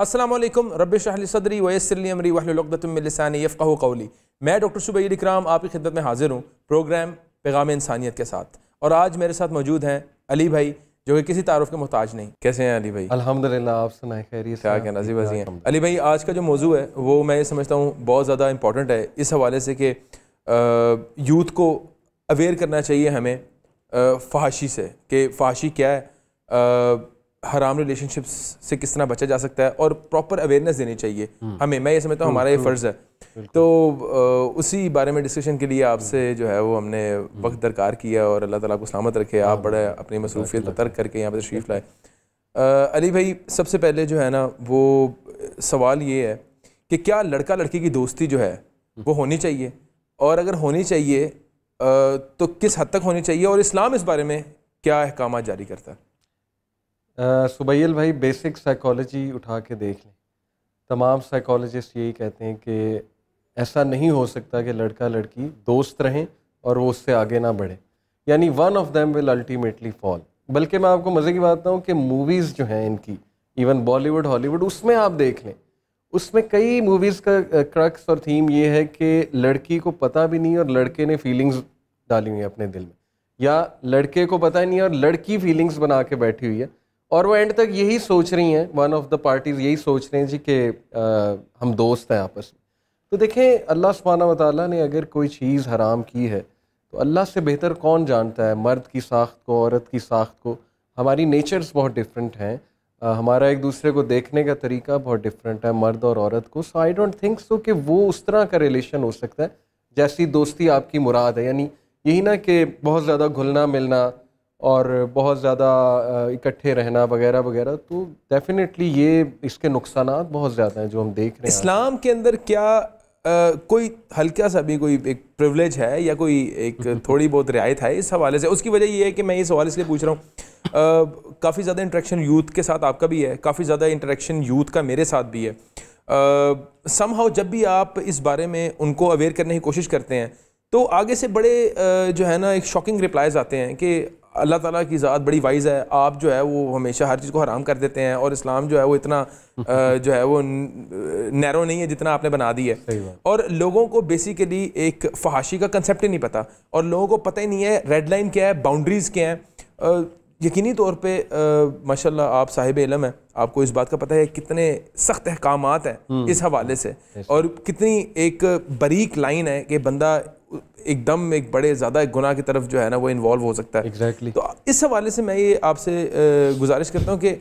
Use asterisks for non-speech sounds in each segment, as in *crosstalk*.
असलम रब शहली सदरी वसली अमरी वहलतमलसानी यफ़ा कौली मैं डॉक्टर सुबैर इकराम आपकी खिदमत में हाजिर हूँ प्रोग्राम पैगाम इंसानियत के साथ और आज मेरे साथ मौजूद हैं अली भाई जो कि किसी तारुफ के मोहताज नहीं कैसे हैं अली भाई अल्हम्दुलिल्लाह आप सुनाए खैरियत क्या कहना जी वजी हैं अली भाई आज का जो मौजू है वो मैं ये समझता हूँ बहुत ज़्यादा इंपॉर्टेंट है इस हवाले से कि यूथ को अवेयर करना चाहिए हमें फहाशी से कि फहाशी क्या है हराम रिलेशनशिप्स से किस तरह बचा जा सकता है और प्रॉपर अवेयरनेस देनी चाहिए हम्म। हमें मैं ये समझता हूँ हमारा ये फ़र्ज़ है तो उसी बारे में डिस्कशन के लिए आपसे जो है वो हमने हम्म। वक्त दरकार किया और अल्लाह ताला को सलामत रखे आप हाँ, बड़े हाँ। अपनी मसरूफियत तर्क करके यहाँ पर तशरीफ़ लाए अली भाई सबसे पहले जो है ना वो सवाल ये है कि क्या लड़का लड़की की दोस्ती जो है हम्म। वो होनी चाहिए और अगर होनी चाहिए तो किस हद तक होनी चाहिए और इस्लाम इस बारे में क्या अहकाम जारी करता है सुबैल भाई बेसिक साइकोलॉजी उठा के देख लें तमाम साइकोलॉजिस्ट यही कहते हैं कि ऐसा नहीं हो सकता कि लड़का लड़की दोस्त रहें और वो उससे आगे ना बढ़े यानी one of them will ultimately fall बल्कि मैं आपको मज़े की बात बताऊँ कि मूवीज़ जो हैं इनकी इवन बॉलीवुड हॉलीवुड उसमें आप देख लें उसमें कई मूवीज़ का क्रक्स और थीम ये है कि लड़की को पता भी नहीं और लड़के ने फीलिंग्स डाली हुई है अपने दिल में या लड़के को पता ही नहीं और लड़की फीलिंग्स बना के बैठी हुई है और वो एंड तक यही सोच रही हैं वन ऑफ द पार्टीज़ यही सोच रहे हैं जी कि हम दोस्त हैं आपस में तो देखें अल्लाह सुबहाना वाली ने अगर कोई चीज़ हराम की है तो अल्लाह से बेहतर कौन जानता है मर्द की साख्त को औरत की साख्त को हमारी नेचर्स बहुत डिफरेंट हैं हमारा एक दूसरे को देखने का तरीका बहुत डिफरेंट है मर्द और औरत को सो आई डोंट थिंक सो कि वो उस तरह का रिलेशन हो सकता है जैसी दोस्ती आपकी मुराद है यानी यही ना कि बहुत ज़्यादा घुलना मिलना और बहुत ज़्यादा इकट्ठे रहना वगैरह वगैरह तो डेफिनेटली ये इसके नुकसान बहुत ज़्यादा हैं जो हम देख रहे हैं इस्लाम के अंदर क्या आ, कोई हल्का सा भी कोई एक प्रिवलेज है या कोई एक *laughs* थोड़ी बहुत रियायत है इस हवाले से उसकी वजह ये है कि मैं ये सवाल इसलिए पूछ रहा हूँ काफ़ी ज़्यादा इंटरेक्शन यूथ के साथ आपका भी है काफ़ी ज़्यादा इंटरेक्शन यूथ का मेरे साथ भी है सम हाउ जब भी आप इस बारे में उनको अवेयर करने की कोशिश करते हैं तो आगे से बड़े जो है ना एक शॉकिंग रिप्लाइज आते हैं कि अल्लाह ताला की ज़ात बड़ी वाइज है आप जो है वो हमेशा हर चीज़ को हराम कर देते हैं और इस्लाम जो है वो इतना *laughs* जो है वो नैरो नहीं है जितना आपने बना दी है और लोगों को बेसिकली एक फहाशी का कंसेप्ट ही नहीं पता और लोगों को पता ही नहीं है रेड लाइन क्या है बाउंड्रीज़ क्या हैं यकीनी तौर पर माशा आप साहिब इलम हैं आपको इस बात का पता है कितने सख्त अहकाम हैं हम्म। इस हवाले से और कितनी एक बरीक लाइन है कि बंदा एकदम एक बड़े ज़्यादा गुनाह की तरफ जो है ना वो इन्वॉल्व हो सकता है exactly. तो इस हवाले से मैं ये आपसे गुजारिश करता हूँ कि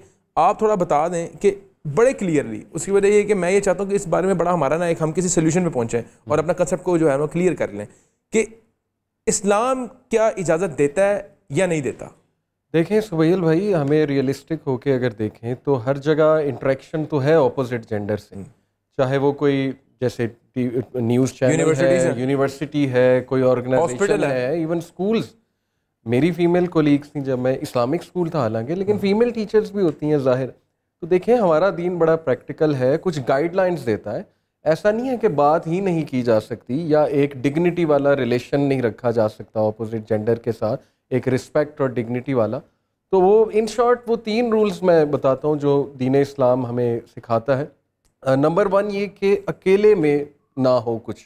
आप थोड़ा बता दें कि बड़े क्लियरली उसकी वजह यह कि मैं ये चाहता हूँ कि इस बारे में बड़ा हमारा ना एक हम किसी सोल्यूशन पर पहुँचें और अपना कंसेप्ट को जो है ना क्लियर कर लें कि इस्लाम क्या इजाज़त देता है या नहीं देता देखें सुबैल भाई हमें रियलिस्टिक होके अगर देखें तो हर जगह इंट्रैक्शन तो है ऑपोजिट जेंडर से हम्म। चाहे वो कोई जैसे न्यूज चैनल है यूनिवर्सिटी है कोई ऑर्गेनाइजेशन है इवन स्कूल्स मेरी फीमेल कोलीग्स थी जब मैं इस्लामिक स्कूल था हालांकि लेकिन फीमेल हाँ। टीचर्स भी होती हैं जाहिर तो देखें हमारा दीन बड़ा प्रैक्टिकल है कुछ गाइडलाइंस देता है ऐसा नहीं है कि बात ही नहीं की जा सकती या एक डिग्निटी वाला रिलेशन नहीं रखा जा सकता अपोज़िट जेंडर के साथ एक रिस्पेक्ट और डिग्निटी वाला तो वो इन शॉर्ट वो तीन रूल्स मैं बताता हूँ जो दीन इस्लाम हमें सिखाता है नंबर वन ये कि अकेले में ना हो कुछ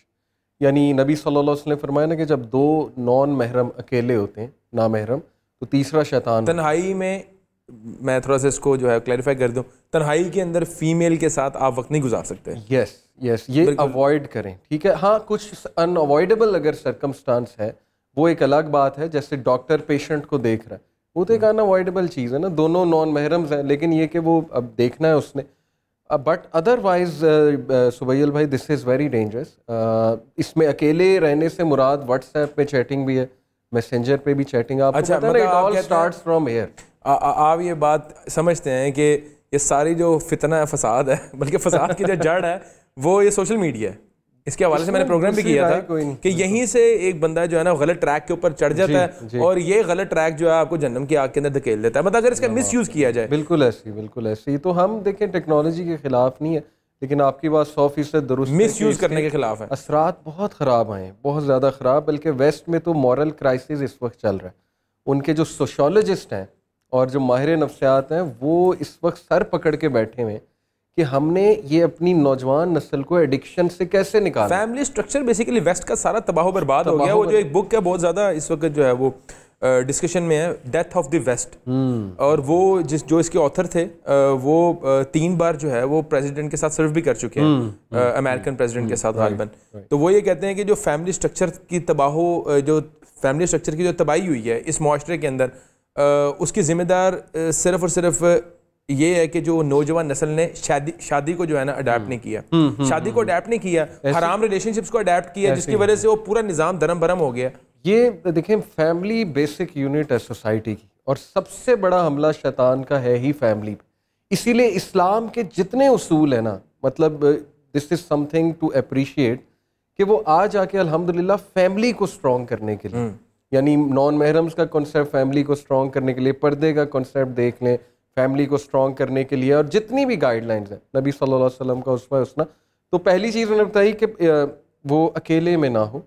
यानी नबी सल्लल्लाहु अलैहि वसल्लम ने फरमाया ना कि जब दो नॉन महरम अकेले होते हैं ना महरम तो तीसरा शैतान तन्हाई में मैं थोड़ा सा इसको जो है क्लैरिफाई कर दूँ तन्हाई के अंदर फीमेल के साथ आप वक्त नहीं गुजार सकते यस यस ये अवॉइड करें ठीक है हाँ कुछ अनअवॉइडेबल अगर सरकमस्टांस है वो एक अलग बात है जैसे डॉक्टर पेशेंट को देख रहा है वो तो एक अनअवॉइडेबल हम्म। चीज़ है ना दोनों नॉन महरम्स हैं लेकिन ये कि वो अब देखना है उसने बट अदरवाइज सुबैल भाई दिस इज़ वेरी डेंजरस इसमें अकेले रहने से मुराद व्हाट्सएप पे चैटिंग भी है मैसेंजर पे भी चैटिंग अच्छा, मतलब आप अच्छा, मतलब it all starts from here आप ये बात समझते हैं कि ये सारी जो फितना है फसाद है *laughs* बल्कि फसाद की जो जड़ है वो ये सोशल मीडिया है इसके हवाले से मैंने प्रोग्राम भी किया था कि यहीं से एक बंदा जो है ना गलत ट्रैक के ऊपर चढ़ जाता है और ये गलत ट्रैक जो है आपको जन्म की आग के अंदर धकेल देता है मतलब अगर इसका मिस हाँ। यूज़ किया जाए बिल्कुल ऐसी बिल्कुल ऐसी तो हम देखें टेक्नोलॉजी के खिलाफ नहीं है लेकिन आपकी बात सौ फीसद दुरुस्त मिस यूज़ करने के खिलाफ है असरात बहुत ख़राब हैं बहुत ज़्यादा ख़राब बल्कि वेस्ट में तो मॉरल क्राइसिस इस वक्त चल रहा है उनके जो सोशोलॉजिस्ट हैं और जो माहिर नफ्सियात हैं वो इस वक्त सर पकड़ के बैठे हुए हैं कि हमने ये अपनी नौजवान नस्ल को एडिक्शन से कैसे निकाला फैमिली स्ट्रक्चर बेसिकली वेस्ट का सारा तबाह बर्बाद हो गया वो जो एक बुक है बहुत ज़्यादा इस वक्त जो है वो डिस्कशन में है डेथ ऑफ द वेस्ट और वो जिस जो इसके ऑथर थे वो तीन बार जो है वो प्रेसिडेंट के साथ सर्व भी कर चुके हैं हम्म, हम्म। अमेरिकन प्रेसिडेंट के साथ गालबन हम्म, तो वो ये कहते हैं कि जो फैमिली स्ट्रक्चर की तबाहो जो फैमिली स्ट्रक्चर की जो तबाही हुई है इस माशरे के अंदर उसकी ज़िम्मेदार सिर्फ और सिर्फ ये है कि जो नौजवान नस्ल ने शादी शादी को जो है ना अडेप्ट हम्म। नहीं किया हुँ, हम्म, हुँ, हम्म, शादी को अडेप्ट नहीं किया हराम रिलेशनशिप्स को अडेप्ट किया जिसकी वजह से वो पूरा निज़ाम धर्म भरम हो गया ये देखें फैमिली बेसिक यूनिट है सोसाइटी की और सबसे बड़ा हमला शैतान का है ही फैमिली इसीलिए इस्लाम के जितने उसूल हैं ना मतलब this is something to appreciate कि वो आज आके अलहमदिल्ला फैमिली को स्ट्रॉन्ग करने के लिए यानी नॉन महरम्स का कॉन्सेप्ट फैमिली को स्ट्रॉन्ग करने के लिए पर्दे का कॉन्सेप्ट देख लें फैमिली को स्ट्रॉन्ग करने के लिए और जितनी भी गाइडलाइंस हैं नबी सल्लल्लाहु अलैहि वसल्लम का उसमें उसना तो पहली चीज़ उन्होंने बताई कि वो अकेले में ना हो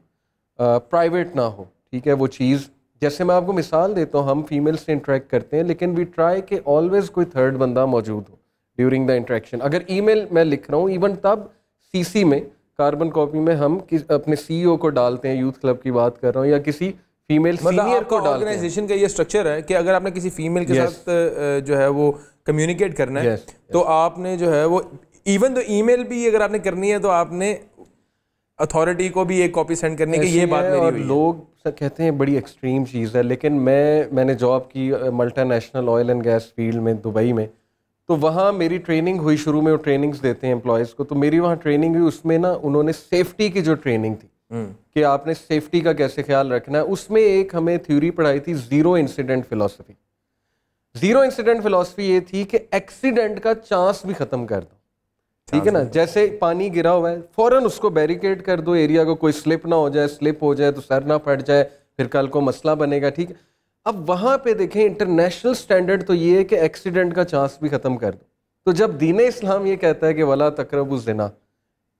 प्राइवेट ना हो ठीक है वो चीज़ जैसे मैं आपको मिसाल देता हूँ हम फीमेल से इंट्रैक्ट करते हैं लेकिन वी ट्राई कि ऑलवेज़ कोई थर्ड बंदा मौजूद हो ड्यूरिंग द इंट्रैक्शन अगर ई मैं लिख रहा हूँ इवन तब सी में कार्बन कॉपी में हम किस अपने सी e को डालते हैं यूथ क्लब की बात कर रहा हूँ या किसी फीमेल मतलब को ऑर्गेनाइजेशन का ये स्ट्रक्चर है कि अगर आपने किसी फीमेल के yes. साथ जो है वो कम्युनिकेट करना है yes. तो yes. आपने जो है वो इवन तो ईमेल भी अगर आपने करनी है तो आपने अथॉरिटी को भी एक कॉपी सेंड करने की ये बात मेरी और लोग कहते हैं बड़ी एक्सट्रीम चीज़ है लेकिन मैं मैंने जॉब की multinational oil and gas field में दुबई में तो वहाँ मेरी ट्रेनिंग हुई शुरू में वो ट्रेनिंग्स देते हैं एम्प्लॉयज़ को तो मेरी वहाँ ट्रेनिंग हुई उसमें ना उन्होंने सेफ्टी की जो ट्रेनिंग थी हम्म। कि आपने सेफ्टी का कैसे ख्याल रखना है उसमें एक हमें थ्योरी पढ़ाई थी zero incident philosophy zero incident philosophy ये थी कि एक्सीडेंट का चांस भी ख़त्म कर दो ठीक है ना जैसे पानी गिरा हुआ है फ़ौरन उसको बैरिकेड कर दो एरिया को कोई स्लिप ना हो जाए स्लिप हो जाए तो सर ना फट जाए फिर कल को मसला बनेगा ठीक है अब वहाँ पे देखें इंटरनेशनल स्टैंडर्ड तो ये है कि एक्सीडेंट का चांस भी ख़त्म कर दो तो जब दीन इस्लाम ये कहता है कि वला तकरब जना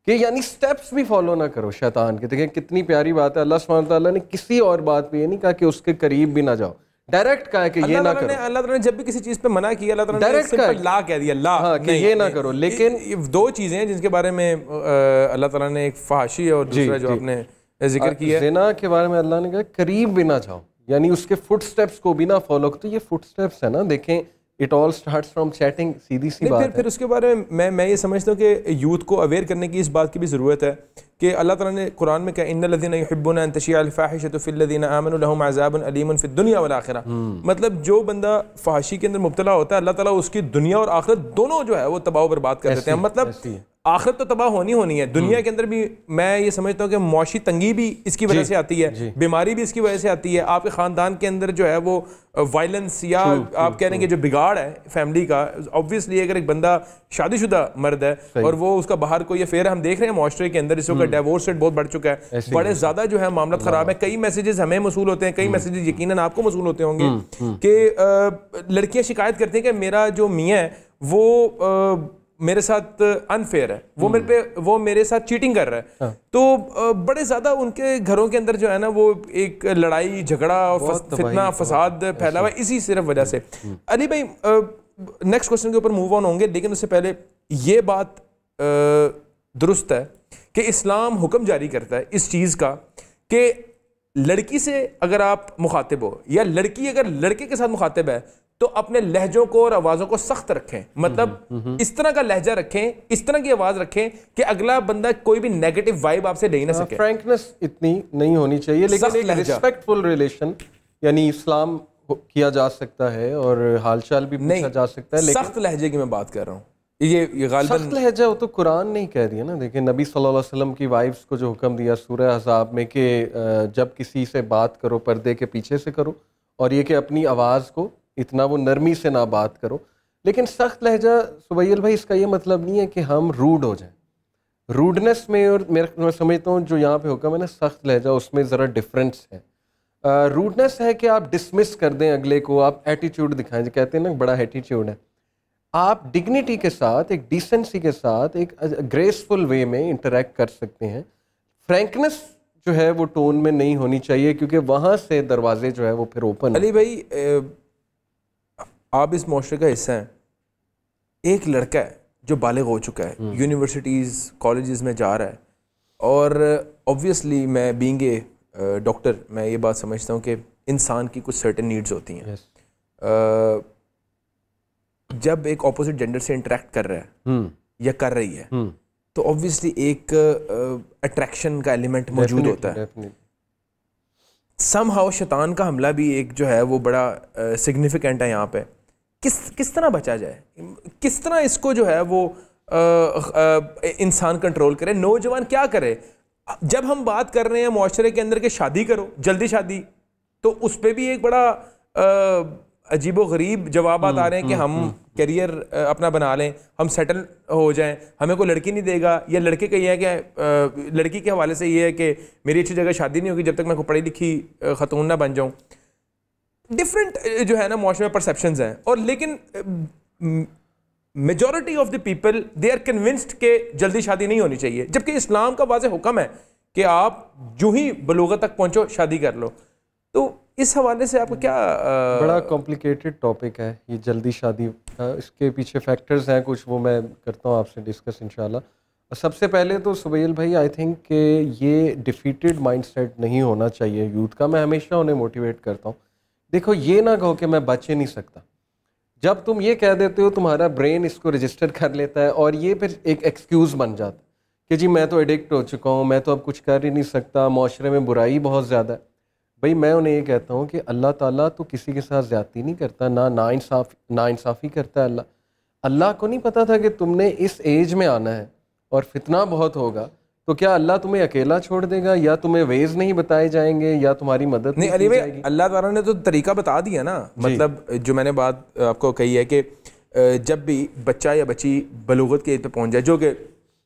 कि यानी स्टेप्स भी फॉलो ना करो शैतान के देखें कितनी प्यारी बात है अल्लाह सुबह ने किसी और बात पे ये नहीं कहा कि उसके करीब भी ना जाओ डायरेक्ट कहा कि ये ना करो अल्लाह ने जब भी किसी चीज पे मना किया अल्लाह डायरेक्ट कहा ला कह दिया ला हाँ, कि ये ना करो लेकिन दो चीजें हैं जिनके बारे में अल्लाह ताला ने एक फाशी और दूसरा जो आपने जिक्र किया जिना के बारे में अल्लाह ने कहा करीब भी ना जाओ यानी उसके फुटस्टेप्स को भी ना फॉलो तो ये फुटस्टेप्स है ना देखें it all start from chatting सीधी सी बात फिर, है। फिर उसके बारे में मैं मैं ये समझता हूँ कि यूथ को अवेयर करने की इस बात की भी ज़रूरत है कि अल्लाह ताला ने कुरान में कहा इन लदीन हब्बुन तशीफ़ाहिशत आमन अजाब अलीम फ़ि दुनिया वाल आखिर हम्म। मतलब जो बंदा फाहाशी के अंदर मुबतला होता है अल्लाह ताला उसकी दुनिया और आखिरत दोनों जो है वो तबाह बर्बाद कर देते हैं मतलब आखिरत तो तबाह होनी होनी है दुनिया हम्म। के अंदर भी मैं ये समझता हूँ कि मुशी तंगी भी इसकी वजह से आती है बीमारी भी इसकी वजह से आती है आपके ख़ानदान के अंदर जो है वो वायलेंस या चुँ, आप कह रहे हैं कि जो बिगाड़ है फैमिली का ऑब्वियसली अगर एक बंदा शादीशुदा मर्द है और वो उसका बाहर कोई अफेयर हम देख रहे हैं माशरे के अंदर इस वक्त रेट बहुत बढ़ चुका है बड़े ज़्यादा जो है मामला ख़राब है कई मैसेजेस हमें मसूल होते हैं कई मैसेजेस हम्म। यकीन आपको मसूल होते होंगे हम्म, कि लड़कियाँ शिकायत करती हैं कि मेरा जो मियाँ है वो मेरे साथ अनफेयर uh, है वो मेरे पे hmm. वो मेरे साथ चीटिंग कर रहा है हाँ। तो uh, बड़े ज़्यादा उनके घरों के अंदर जो है ना वो एक लड़ाई झगड़ा फितना फसाद फैला हुआ इसी सिर्फ वजह से hmm. अली भाई नेक्स्ट uh, क्वेश्चन के ऊपर मूव ऑन होंगे लेकिन उससे पहले ये बात दुरुस्त है कि इस्लाम हुक्म जारी करता है इस चीज़ का कि लड़की से अगर आप मुखातिब हो या लड़की अगर लड़के के साथ मुखातिब है तो अपने लहजों को और आवाजों को सख्त रखें मतलब हम्म, हम्म, हम्म। इस तरह का लहजा रखें इस तरह की आवाज रखें कि अगला बंदा कोई भी नेगेटिव वाइब आपसे नहीं ना हाँ, सके फ्रेंकनेस इतनी नहीं होनी चाहिए लेकिन एक रिस्पेक्टफुल रिलेशन यानी इस्लाम किया जा सकता है और हालचाल भी नहीं जा सकता है सख्त लहजे की मैं बात कर रहा हूँ ये, ये गालिबन सख्त लहजा वो तो कुरान नहीं कह दिया ना देखिए नबी सल्लल्लाहु अलैहि वसल्लम की वाइफ्स को जो हुक्म दिया सूरह हजाब में कि जब किसी से बात करो पर्दे के पीछे से करो और ये कि अपनी आवाज़ को इतना वो नरमी से ना बात करो लेकिन सख्त लहजा सुबैल भाई इसका ये मतलब नहीं है कि हम रूड हो जाएं रूडनेस में और मेरे मैं समझता हूँ जो यहाँ पे होगा मैंने सख्त लहजा उसमें ज़रा डिफरेंस है रूडनेस है कि आप डिसमिस कर दें अगले को आप एटीट्यूड दिखाएं जो कहते हैं ना बड़ा एटीट्यूड है आप डिग्निटी के साथ एक डिसेंसी के साथ एक ग्रेसफुल वे में इंटरेक्ट कर सकते हैं फ्रैंकनेस जो है वो टोन में नहीं होनी चाहिए क्योंकि वहाँ से दरवाजे जो है वो फिर ओपन अली भाई आप इस माशरे का हिस्सा हैं एक लड़का है जो बालग हो चुका है यूनिवर्सिटीज़ हम्म। कॉलेज़ में जा रहा है और ऑब्वियसली मैं बींग ए डॉक्टर मैं ये बात समझता हूँ कि इंसान की कुछ सर्टेन नीड्स होती हैं yes. जब एक ऑपोजिट जेंडर से इंटरेक्ट कर रहा है hmm. या कर रही है hmm. तो ऑब्वियसली एक अट्रैक्शन का एलिमेंट मौजूद होता है सम हाउ शैतान का हमला भी एक जो है वो बड़ा सिग्निफिकेंट है यहाँ पे किस किस तरह बचा जाए किस तरह इसको जो है वो इंसान कंट्रोल करे नौजवान क्या करे जब हम बात कर रहे हैं माशरे के अंदर के शादी करो जल्दी शादी तो उस पर भी एक बड़ा अजीब व गरीब जवाब आ रहे हैं कि हम्म, हम करियर हम्म, हम्म। अपना बना लें हम सेटल हो जाएं हमें कोई लड़की नहीं देगा या लड़के का ये है कि लड़की के हवाले से ये है कि मेरी अच्छी जगह शादी नहीं होगी जब तक मैं कोई पढ़ी लिखी खतून ना बन जाऊँ डिफरेंट uh, जो है ना मुआरे में परसेप्शन हैं और लेकिन majority of the people they are convinced के जल्दी शादी नहीं होनी चाहिए जबकि इस्लाम का वाज हुक्म है कि आप जो ही बलोगा तक पहुँचो शादी कर लो तो इस हवाले से आपका क्या आ... Uh, बड़ा कॉम्प्लिकेटेड टॉपिक है ये जल्दी शादी आ, uh, इसके पीछे फैक्टर्स हैं कुछ वो मैं करता हूँ आपसे डिस्कस इंशाल्लाह सबसे पहले तो सुबैल भाई आई थिंक कि ये डिफीटेड माइंडसेट नहीं होना चाहिए यूथ का मैं हमेशा उन्हें मोटिवेट करता हूँ देखो ये ना कहो कि मैं बच ही नहीं सकता जब तुम ये कह देते हो तुम्हारा ब्रेन इसको रजिस्टर कर लेता है और ये फिर एक एक्सक्यूज़ बन जाता है कि जी मैं तो एडिक्ट हो चुका हूँ मैं तो अब कुछ कर ही नहीं सकता माशरे में बुराई बहुत ज़्यादा है भाई मैं उन्हें ये कहता हूँ कि अल्लाह ताला तो किसी के साथ ज़्यादती नहीं करता ना ना इंसाफ़ी करता है अल्लाह अल्लाह को नहीं पता था कि तुमने इस एज में आना है और फितना बहुत होगा तो क्या अल्लाह तुम्हें अकेला छोड़ देगा या तुम्हें वेज नहीं बताए जाएंगे या तुम्हारी मदद नहीं अली भाई अल्लाह तारा ने तो तरीका बता दिया ना मतलब जो मैंने बात आपको कही है कि जब भी बच्चा या बच्ची बलूगत के एज पहुंच जाए जो कि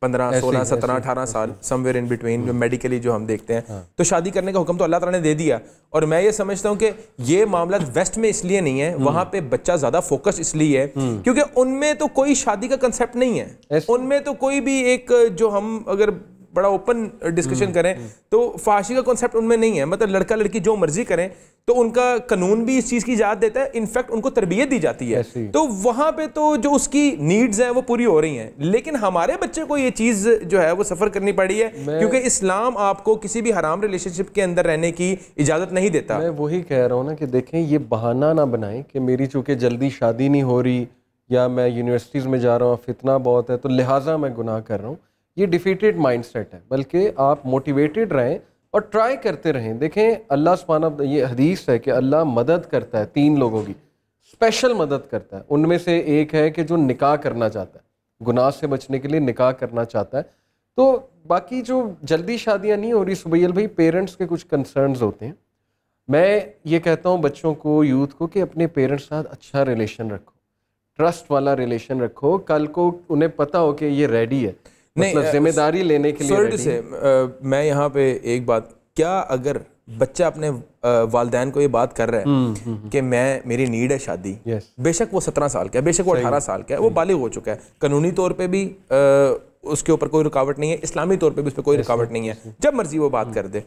पंद्रह सोलह सत्रह अठारह साल समवेयर इन बिटवीन जो मेडिकली हम्म। जो हम देखते हैं हाँ। तो शादी करने का हुक्म तो अल्लाह तला ने दे दिया और मैं ये समझता हूँ कि ये मामला वेस्ट में इसलिए नहीं है हम्म। वहाँ पे बच्चा ज़्यादा फोकस इसलिए है हम्म। क्योंकि उनमें तो कोई शादी का कंसेप्ट नहीं है उनमें तो कोई भी एक जो हम अगर बड़ा ओपन डिस्कशन हम्म, करें हम्म। तो फाशी का कॉन्सेप्ट उनमें नहीं है मतलब लड़का लड़की जो मर्जी करें तो उनका कानून भी इस चीज़ की इजाज़त देता है इनफैक्ट उनको तरबियत दी जाती है तो वहां पे तो जो उसकी नीड्स हैं वो पूरी हो रही हैं लेकिन हमारे बच्चे को ये चीज़ जो है वो सफ़र करनी पड़ी है क्योंकि इस्लाम आपको किसी भी हराम रिलेशनशिप के अंदर रहने की इजाज़त नहीं देता मैं वही कह रहा हूँ ना कि देखें ये बहाना ना बनाए कि मेरी चूंकि जल्दी शादी नहीं हो रही या मैं यूनिवर्सिटीज़ में जा रहा हूँ फितना बहुत है तो लिहाजा मैं गुनाह कर रहा हूँ ये डिफीटेड माइंडसेट है बल्कि आप मोटिवेटेड रहें और ट्राई करते रहें देखें अल्लाह सुबहाना ये हदीस है कि अल्लाह मदद करता है तीन लोगों की स्पेशल मदद करता है उनमें से एक है कि जो निकाह करना चाहता है गुनाह से बचने के लिए निकाह करना चाहता है तो बाकी जो जल्दी शादियां नहीं हो रही सुबैल भाई पेरेंट्स के कुछ कंसर्न्स होते हैं मैं ये कहता हूँ बच्चों को यूथ को कि अपने पेरेंट्स के साथ अच्छा रिलेशन रखो ट्रस्ट वाला रिलेशन रखो कल को उन्हें पता हो कि ये रेडी है मतलब जिम्मेदारी लेने के लिए से मैं यहाँ पे एक बात क्या अगर बच्चा अपने वालदेन को ये बात कर रहा है हम्म, हम्म, हम्म। कि मैं मेरी नीड है शादी बेशक वो सत्रह साल का है बेशक वो अठारह साल का है वो बालिग हो चुका है कानूनी तौर पे भी उसके ऊपर कोई रुकावट नहीं है इस्लामी तौर पे भी उस पर कोई रुकावट नहीं है जब मर्जी वो बात कर दे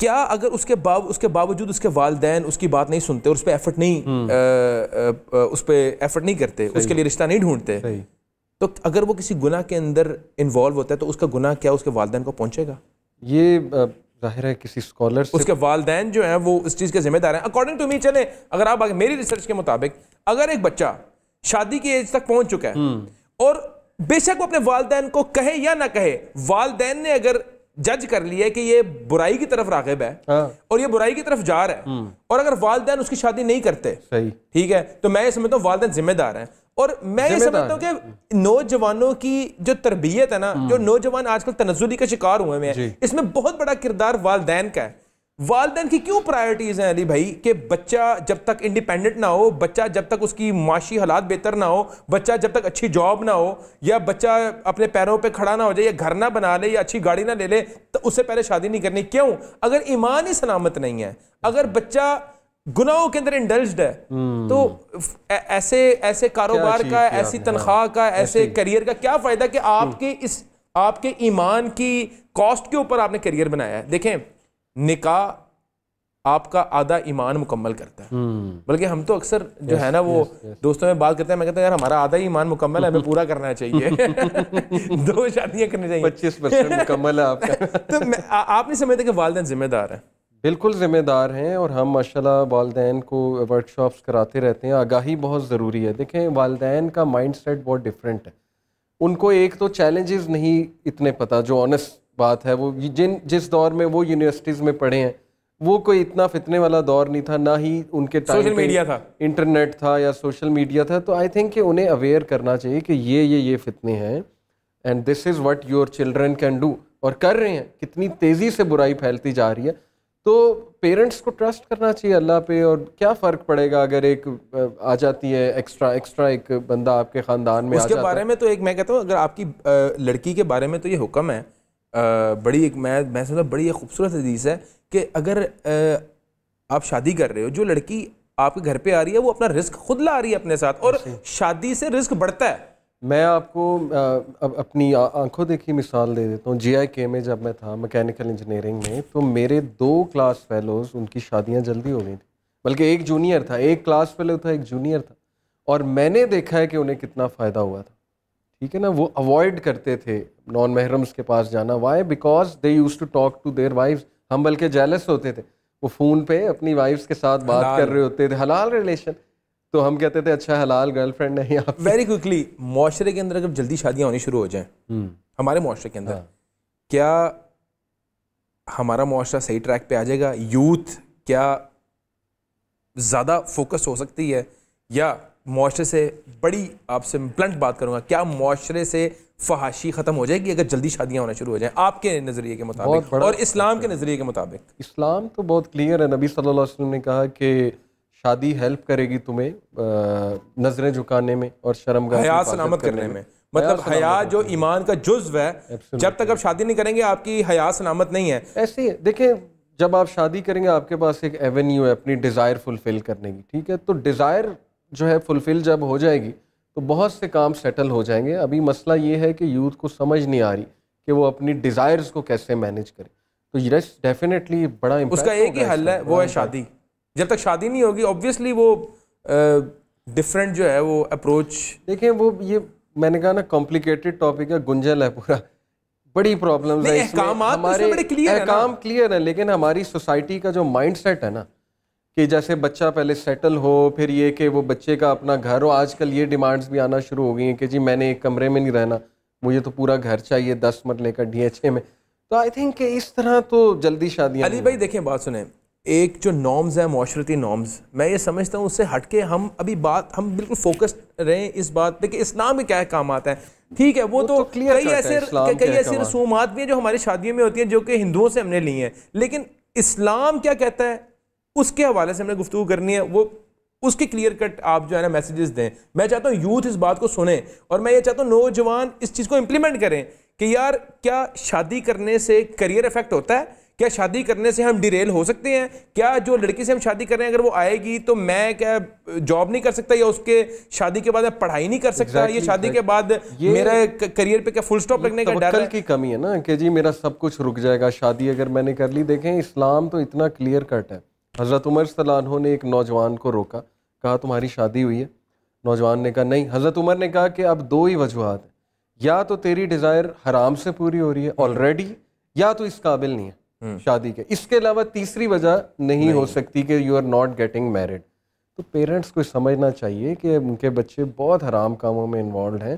क्या अगर उसके बाव उसके बावजूद उसके वालदेन उसकी बात नहीं सुनते और उस पर एफर्ट नहीं आ, आ, उस पर एफर्ट नहीं करते उसके लिए रिश्ता नहीं ढूंढते तो अगर वो किसी गुनाह के अंदर इन्वॉल्व होता है तो उसका गुनाह क्या उसके वालदेन को पहुंचेगा ये जाहिर है किसी स्कॉलर से उसके वालदेन जो है वो इस चीज़ के जिम्मेदार हैं अकॉर्डिंग टू मी चले अगर आप मेरी रिसर्च के मुताबिक अगर एक बच्चा शादी की एज तक पहुंच चुका है हम्म। और बेशक वो अपने वालदेन को कहे या ना कहे वालदेन ने अगर जज कर लिया कि ये बुराई की तरफ रागिब है आ, हाँ। और ये बुराई की तरफ जा रहा है हम्म। और अगर वालदेन उसकी शादी नहीं करते सही ठीक है तो मैं ये समझता हूँ वालदेन जिम्मेदार हैं और मैं ये समझता हूँ कि नौजवानों की जो तरबियत है ना हम्म। जो नौजवान आजकल तनजुली का शिकार हुए हुए हैं इसमें बहुत बड़ा किरदार वालदेन का है वालदेन की क्यों प्रायोरिटीज़ हैं अली भाई कि बच्चा जब तक इंडिपेंडेंट ना हो बच्चा जब तक उसकी माशी हालात बेहतर ना हो बच्चा जब तक अच्छी जॉब ना हो या बच्चा अपने पैरों पे खड़ा ना हो जाए या घर ना बना ले या अच्छी गाड़ी ना ले ले तो उससे पहले शादी नहीं करनी क्यों अगर ईमान ही सलामत नहीं है अगर बच्चा गुनाहों के अंदर इंडल्ज है हम्म। तो ऐसे ऐसे कारोबार का ऐसी तनख्वाह हाँ, का ऐसे करियर का क्या फ़ायदा कि आपके हम्म। इस आपके ईमान की कॉस्ट के ऊपर आपने करियर बनाया है देखें निकाह आपका आधा ईमान मुकम्मल करता है हम्म। बल्कि हम तो अक्सर जो yes, है ना वो yes, yes. दोस्तों में बात करते हैं मैं कहता हूँ यार हमारा आधा ईमान मुकम्मल है हमें पूरा करना चाहिए *laughs* *laughs* दो शादियां करनी चाहिए पच्चीस परसेंट मुकम्मल है आपका *laughs* तो आ, आप नहीं समझते कि वालदेन जिम्मेदार है बिल्कुल ज़िम्मेदार हैं और हम माशाल्लाह वालदेन को वर्कशॉप्स कराते रहते हैं आगाही बहुत ज़रूरी है देखें वालदेन का माइंडसेट बहुत डिफरेंट है उनको एक तो चैलेंजेस नहीं इतने पता जो ऑनेस्ट बात है वो जिन जिस दौर में वो यूनिवर्सिटीज़ में पढ़े हैं वो कोई इतना फितने वाला दौर नहीं था ना ही उनके सोशल मीडिया था इंटरनेट था या सोशल मीडिया था तो आई थिंक उन्हें अवेयर करना चाहिए कि ये ये ये फितने हैं and this is what your children can do और कर रहे हैं कितनी तेज़ी से बुराई फैलती जा रही है तो पेरेंट्स को ट्रस्ट करना चाहिए अल्लाह पे और क्या फ़र्क पड़ेगा अगर एक आ जाती है एक्स्ट्रा एक्स्ट्रा एक बंदा आपके ख़ानदान में उसके बारे में तो एक मैं कहता हूँ अगर आपकी लड़की के बारे में तो ये हुक्म है बड़ी एक मैं मैं समझता बड़ी एक खूबसूरत हदीस है कि अगर आप शादी कर रहे हो जो लड़की आपके घर पे आ रही है वो अपना रिस्क खुद ला रही है अपने साथ और शादी से रिस्क बढ़ता है मैं आपको अब अपनी आंखों देखी मिसाल दे देता हूँ के में जब मैं था मैकेनिकल इंजीनियरिंग में तो मेरे दो क्लास फेलोज़ उनकी शादियाँ जल्दी हो गई थी बल्कि एक जूनियर था एक क्लास फेलो था एक जूनियर था और मैंने देखा है कि उन्हें कितना फ़ायदा हुआ था ठीक है ना वो अवॉइड करते थे नॉन महरम्स के पास जाना why because they use to talk to their wifes हम बल्कि जेलस होते थे वो फ़ोन पे अपनी वाइफ्स के साथ बात कर रहे होते थे हलाल रिलेशन तो हम कहते थे अच्छा हलाल गर्लफ्रेंड नहीं आप वेरी क्विकली माशरे के अंदर जब जल्दी शादियाँ होनी शुरू हो जाएँ हम्म। हमारे माशरे के अंदर हाँ। क्या हमारा माशरा सही ट्रैक पे आ जाएगा यूथ क्या ज़्यादा फोकस हो सकती है या माशरे से बड़ी आपसे ब्लंट बात करूंगा क्या माशरे से फहाशी ख़त्म हो जाएगी अगर जल्दी शादियाँ होना शुरू हो जाएं आपके नज़रिए के मुताबिक और इस्लाम के नज़रिए के मुताबिक इस्लाम तो बहुत क्लियर है नबी सल्लल्लाहु अलैहि वसल्लम ने कहा कि शादी हेल्प करेगी तुम्हें नजरें झुकाने में और शर्म सलामत करने, में, मतलब हया जो ईमान का जुज्व है जब तक आप शादी नहीं करेंगे आपकी हया सलामत नहीं है ऐसे ही देखें जब आप शादी करेंगे आपके पास एक एवेन्यू है अपनी डिज़ायर फुलफ़िल करने की ठीक है तो डिज़ायर जो है फुलफ़िल जब हो जाएगी तो बहुत से काम सेटल हो जाएंगे अभी मसला ये है कि यूथ को समझ नहीं आ रही कि वो अपनी डिज़ायर्स को कैसे मैनेज करें तो यस डेफिनेटली बड़ा उसका एक ही हल है वो है शादी जब तक शादी नहीं होगी ऑब्वियसली वो डिफरेंट जो है वो अप्रोच देखें वो ये मैंने कहा ना कॉम्प्लिकेटेड टॉपिक है गुंजल है पूरा बड़ी प्रॉब्लम है तो हमारे बड़े क्लियर है काम क्लियर है लेकिन हमारी सोसाइटी का जो माइंड सेट है ना कि जैसे बच्चा पहले सेटल हो फिर ये कि वो बच्चे का अपना घर हो आजकल ये डिमांड्स भी आना शुरू हो गई हैं कि जी मैंने एक कमरे में नहीं रहना मुझे तो पूरा घर चाहिए दस मरले का डी में तो आई थिंक इस तरह तो जल्दी शादी अली भाई देखें बात सुने एक जो नॉर्म्स हैं माशरती नॉर्म्स मैं ये समझता हूँ उससे हट के हम अभी बात हम बिल्कुल फोकस्ड रहें इस बात पे कि इस्लाम में क्या काम आता है ठीक है वो, वो तो, तो कई ऐसे कई ऐसी रसूमात भी हैं जो हमारी शादियों में होती हैं जो कि हिंदुओं से हमने ली हैं लेकिन इस्लाम क्या कहता है उसके हवाले से हमने गुफ्तु करनी है वो उसके क्लियर कट आप जो है ना मैसेजेस दें मैं चाहता हूँ यूथ इस बात को सुने और मैं ये चाहता हूँ नौजवान इस चीज़ को इम्प्लीमेंट करें कि यार क्या शादी करने से करियर इफेक्ट होता है क्या शादी करने से हम डिरेल हो सकते हैं क्या जो लड़की से हम शादी कर रहे हैं अगर वो आएगी तो मैं क्या जॉब नहीं कर सकता या उसके शादी के बाद मैं पढ़ाई नहीं कर सकता exactly, ये शादी exactly. के बाद मेरा करियर पे क्या फुल स्टॉप लगने का डर की कमी है ना कि जी मेरा सब कुछ रुक जाएगा शादी अगर मैंने कर ली देखें इस्लाम तो इतना क्लियर कट है हज़रत उमर सलानों ने एक नौजवान को रोका कहा तुम्हारी शादी हुई है नौजवान ने कहा नहीं हज़रत उमर ने कहा कि अब दो ही वजूहत या तो तेरी डिज़ायर हराम से पूरी हो रही है ऑलरेडी या तो इस काबिल नहीं है हम्म। शादी के इसके अलावा तीसरी वजह नहीं, नहीं हो सकती कि you are not getting married तो पेरेंट्स को समझना चाहिए कि उनके बच्चे बहुत हराम कामों में इन्वॉल्व हैं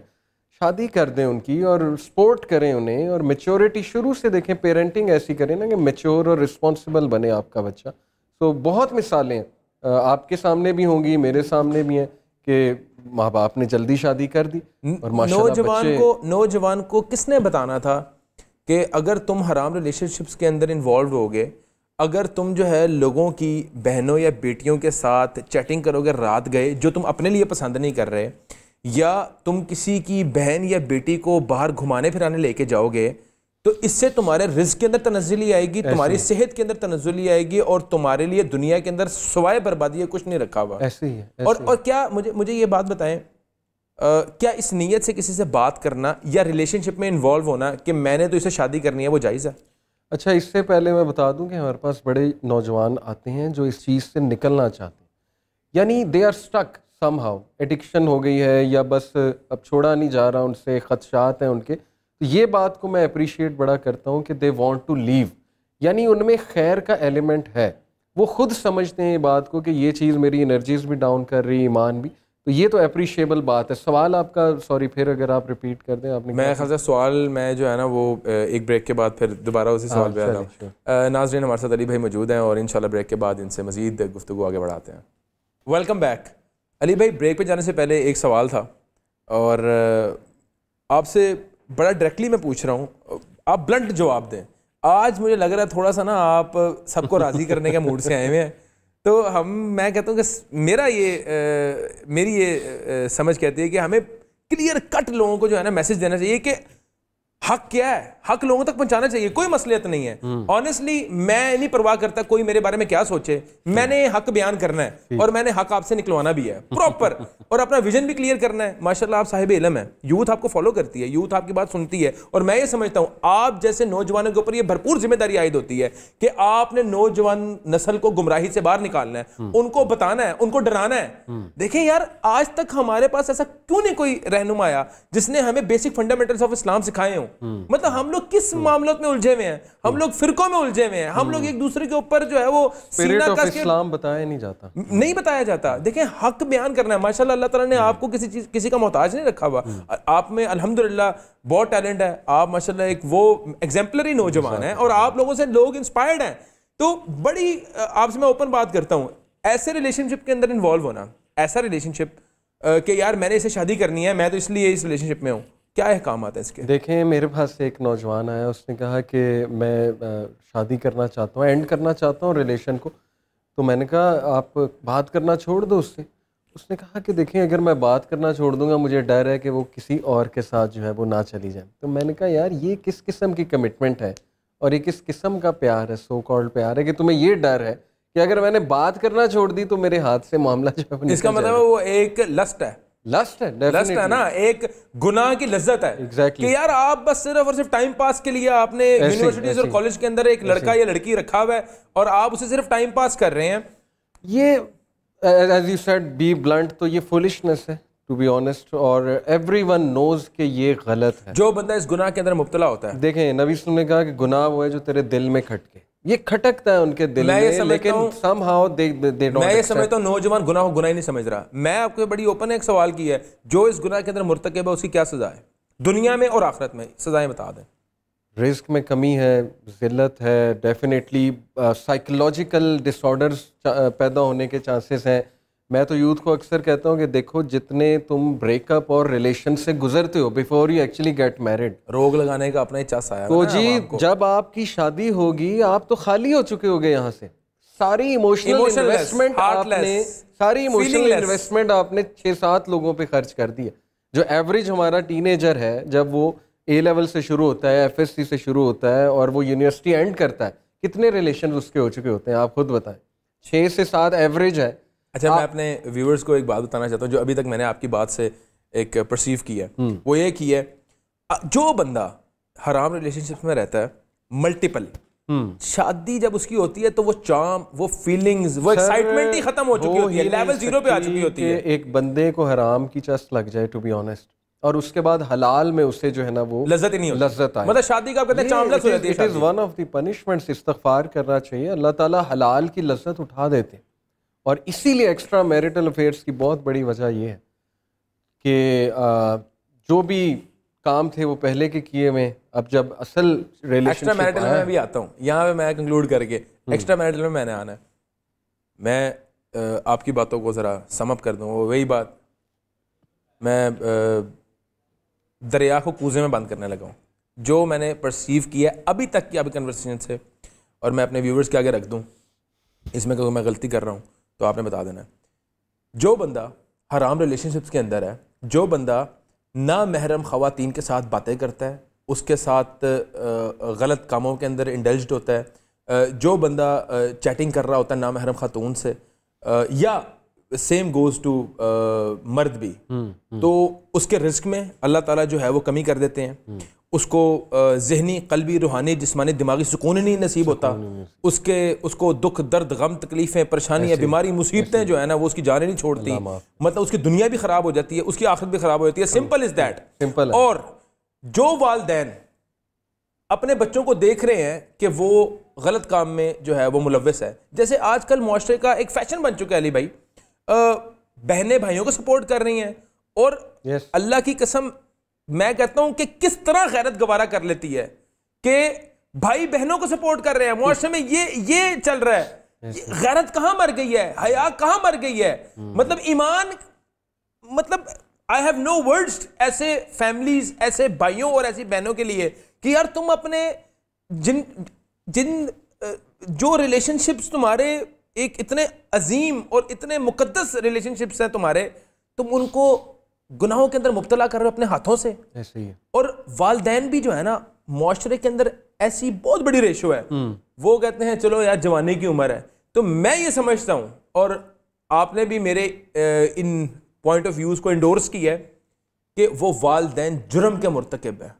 शादी कर दें उनकी और सपोर्ट करें उन्हें और मेच्योरिटी शुरू से देखें पेरेंटिंग ऐसी करें ना कि मेच्योर और रिस्पॉन्सिबल बने आपका बच्चा तो बहुत मिसालें आपके सामने भी होंगी मेरे सामने भी हैं कि माँ बाप ने जल्दी शादी कर दी और नौजवान को नौजवान को किसने बताना था कि अगर तुम हराम रिलेशनशिप्स के अंदर इन्वॉल्व हो गए अगर तुम जो है लोगों की बहनों या बेटियों के साथ चैटिंग करोगे रात गए जो तुम अपने लिए पसंद नहीं कर रहे या तुम किसी की बहन या बेटी को बाहर घुमाने फिराने लेके जाओगे तो इससे तुम्हारे रिस्क के अंदर तनजली आएगी तुम्हारी सेहत के अंदर तनजली आएगी और तुम्हारे लिए दुनिया के अंदर सवाए बर्बादी कुछ नहीं रखा हुआ ऐसे ही है ऐसे और, और क्या मुझे मुझे ये बात बताएं क्या इस नीयत से किसी से बात करना या रिलेशनशिप में इन्वॉल्व होना कि मैंने तो इसे शादी करनी है वो जायज़ है अच्छा इससे पहले मैं बता दूं कि हमारे पास बड़े नौजवान आते हैं जो इस चीज़ से निकलना चाहते हैं यानी they are stuck somehow addiction हो गई है या बस अब छोड़ा नहीं जा रहा उनसे खदशात हैं उनके तो ये बात को मैं अप्रिशिएट बड़ा करता हूँ कि दे वॉन्ट टू लीव यानी उनमें खैर का एलिमेंट है वो खुद समझते हैं ये बात को कि ये चीज़ मेरी एनर्जीज़ भी डाउन कर रही ईमान भी तो ये तो अप्रिशिएबल बात है सवाल आपका सॉरी फिर अगर आप रिपीट कर दें आपने मैं खासा सवाल मैं जो है ना वो एक ब्रेक के बाद फिर दोबारा उसी सवाल पे आ रहा अच्छा, हूँ नाजरीन हमारे साथ अली भाई मौजूद हैं और इन ब्रेक के बाद इनसे मजीद गुफ्तु आगे बढ़ाते हैं वेलकम बैक अली भाई ब्रेक पर जाने से पहले एक सवाल था और आपसे बड़ा डायरेक्टली मैं पूछ रहा हूँ आप ब्लंट जवाब दें आज मुझे लग रहा है थोड़ा सा ना आप सबको राज़ी करने के मूड *laughs* से आए हुए हैं तो हम मैं कहता हूँ कि मेरा ये आ, मेरी ये आ, समझ कहती है कि हमें क्लियर कट लोगों को जो है ना मैसेज देना चाहिए कि हक क्या है हक लोगों तक पहुंचाना चाहिए कोई मसलियत नहीं है ऑनेस्टली हम्म। मैं नहीं परवाह करता कोई मेरे बारे में क्या सोचे मैंने हक बयान करना है और मैंने हक आपसे निकलवाना भी है प्रॉपर *laughs* और अपना विजन भी क्लियर करना है माशाल्लाह आप साहिब इलम है यूथ आपको फॉलो करती है यूथ आपकी बात सुनती है और मैं ये समझता हूँ आप जैसे नौजवानों के ऊपर यह भरपूर जिम्मेदारी आयद होती है कि आपने नौजवान नस्ल को गुमराही से बाहर निकालना है हम्म। उनको बताना है उनको डराना है हम्म। देखें यार आज तक हमारे पास ऐसा क्यों नहीं कोई रहनुमा आया जिसने हमें बेसिक फंडामेंटल्स ऑफ इस्लाम सिखाए हो मतलब हम लोग किस हम्म। मामलों में उलझे हुए हैं हम हम्म। लोग फिरकों में उलझे हुए हैं हम हम्म। लोग एक दूसरे के ऊपर जो है वो सीना का इस्लाम बताया नहीं जाता नहीं बताया जाता देखें हक बयान करना है माशाल्लाह अल्लाह ताला ने आपको किसी चीज किसी का मोहताज नहीं रखा हुआ आप में अल्हम्दुलिल्लाह बहुत टैलेंट है आप माशाल्लाह एक वो एग्जाम्पलरी नौजवान है और आप लोगों से लोग इंस्पायर्ड हैं तो बड़ी आपसे मैं ओपन बात करता हूँ ऐसे रिलेशनशिप के अंदर इन्वॉल्व होना ऐसा रिलेशनशिप कि यार मैंने इसे शादी करनी है मैं तो इसलिए इस रिलेशनशिप में हूँ क्या अहकाम है इसके देखें मेरे पास एक नौजवान आया उसने कहा कि मैं शादी करना चाहता हूँ एंड करना चाहता हूँ रिलेशन को तो मैंने कहा आप बात करना छोड़ दो उससे उसने कहा कि देखें अगर मैं बात करना छोड़ दूंगा मुझे डर है कि वो किसी और के साथ जो है वो ना चली जाए तो मैंने कहा यार ये किस किस्म की कमिटमेंट है और ये किस किस्म का प्यार है सो कॉल्ड प्यार है कि तुम्हें ये डर है कि अगर मैंने बात करना छोड़ दी तो मेरे हाथ से मामला जो मतलब है इसका मतलब वो एक लस्ट है लस्ट है लस्ट है ना एक गुनाह की लज्जत है exactly. कि यार आप बस सिर्फ और सिर्फ टाइम पास के लिए आपने यूनिवर्सिटीज और कॉलेज के अंदर एक लड़का या लड़की रखा हुआ है और आप उसे सिर्फ टाइम पास कर रहे हैं ये as you said be blunt तो ये फुलिशनेस है टू बी ऑनेस्ट और एवरी वन नोज के ये गलत है जो बंदा इस गुनाह के अंदर मुबतला होता है देखें नबी ने कहा कि गुनाह वो है जो तेरे दिल में खटके ये खटकता है उनके दिल मैं ये में लेकिन somehow they, they मैं ये समझता हूँ नौजवान गुनाह गुनाह ही नहीं समझ रहा मैं आपको बड़ी ओपन एक सवाल की है जो इस गुनाह के अंदर मुरतकब है उसकी क्या सज़ा है दुनिया में और आखरत में सजाएं बता दें रिस्क में कमी है जिल्लत है डेफिनेटली साइकोलॉजिकल डिसऑर्डर्स पैदा होने के चांसेस हैं मैं तो यूथ को अक्सर कहता हूँ कि देखो जितने तुम ब्रेकअप और रिलेशन से गुजरते हो before you actually get married रोग लगाने का अपना ही चस आया तो जी जब आपकी शादी होगी आप तो खाली हो चुके होगे यहाँ से सारी इमोशनल इन्वेस्टमेंट आपने सारी इमोशनल इन्वेस्टमेंट आपने छः सात लोगों पे खर्च कर दी है जो एवरेज हमारा टीनेजर है जब वो ए लेवल से शुरू होता है एफ से शुरू होता है और वो यूनिवर्सिटी एंड करता है कितने रिलेशन उसके हो चुके होते हैं आप खुद बताएं छः से सात एवरेज है अच्छा आ... मैं अपने व्यूअर्स को एक बात बताना चाहता हूँ जो अभी तक मैंने आपकी बात से एक परसीव की है हम्म। वो ये की है जो बंदा हराम रिलेशनशिप में रहता है मल्टीपल हम्म। शादी जब उसकी होती है तो वो चाम वो फीलिंग्स वो एक्साइटमेंट ही खत्म हो चुकी होती है लेवल जीरो पे आ चुकी होती है एक बंदे को हराम की चस्ट लग जाए टू बी ऑनेस्ट और उसके बाद हलाल में उसे जो है ना वो लज्जत ही नहीं लज्जत आए मतलब शादी का कहते हैं it is one of the punishments इस्तगफार करना चाहिए अल्लाह ताला हलाल की लज्जत उठा देते हैं और इसीलिए एक्स्ट्रा मैरिटल अफेयर्स की बहुत बड़ी वजह ये है कि जो भी काम थे वो पहले के किए में अब जब असल एक्स्ट्रा मैरिटल में भी आता हूँ यहाँ पे मैं कंक्लूड करके एक्स्ट्रा हम्म। मैरिटल में मैंने आना है मैं आपकी बातों को ज़रा समअप कर दूँ वो वही बात मैं दरिया को कूजे में बंद करने लगा हूँ जो मैंने परसीव किया अभी तक की अभी कन्वर्सेशन से और मैं अपने व्यूवर्स के आगे रख दूँ इसमें कोई मैं गलती कर रहा हूँ तो आपने बता देना है जो बंदा हराम रिलेशनशिप्स के अंदर है जो बंदा ना महरम ख़वातीन के साथ बातें करता है उसके साथ गलत कामों के अंदर इंडल्ज होता है जो बंदा चैटिंग कर रहा होता है ना महरम ख़ातून से या सेम गोज़ टू मर्द भी हुँ, हम्म, हुँ. हम्म। तो उसके रिस्क में अल्लाह ताला जो है वो कमी कर देते हैं हम्म। उसको जहनी कलबी रूहानी जिसमानी दिमागी सुकून नहीं नसीब होता उसके उसको दुख दर्द गम तकलीफ़ें परेशानियाँ बीमारी मुसीबतें जो है ना वो उसकी जान नहीं छोड़ती मतलब उसकी दुनिया भी ख़राब हो जाती है उसकी आखिर भी ख़राब हो जाती है सिंपल इज़ दैट सिंपल और जो वालदे अपने बच्चों को देख रहे हैं कि वो गलत काम में जो है वो मुलविस है जैसे आजकल माशरे का एक फैशन बन चुका है अली भाई बहने भाइयों को सपोर्ट कर रही हैं और अल्लाह की कसम मैं कहता हूं कि किस तरह गैरत गवारा कर लेती है कि भाई बहनों को सपोर्ट कर रहे हैं मुआरे में ये ये चल रहा है गैरत कहां मर गई है हया कहां मर गई है hmm. मतलब ईमान मतलब आई हैव नो वर्ड्स ऐसे फैमिलीज ऐसे भाइयों और ऐसी बहनों के लिए कि यार तुम अपने जिन जिन जो रिलेशनशिप्स तुम्हारे एक इतने अजीम और इतने मुकदस रिलेशनशिप्स हैं तुम्हारे तुम उनको गुनाहों के अंदर मुबतला कर रहे हो अपने हाथों से ऐसे ही और वालदेन भी जो है ना माशरे के अंदर ऐसी बहुत बड़ी रेशो है हम्म। वो कहते हैं चलो यार जवानी की उम्र है तो मैं ये समझता हूँ और आपने भी मेरे इन पॉइंट ऑफ व्यूज़ को इंडोर्स किया है कि वो वालदेन जुर्म के मरतकब है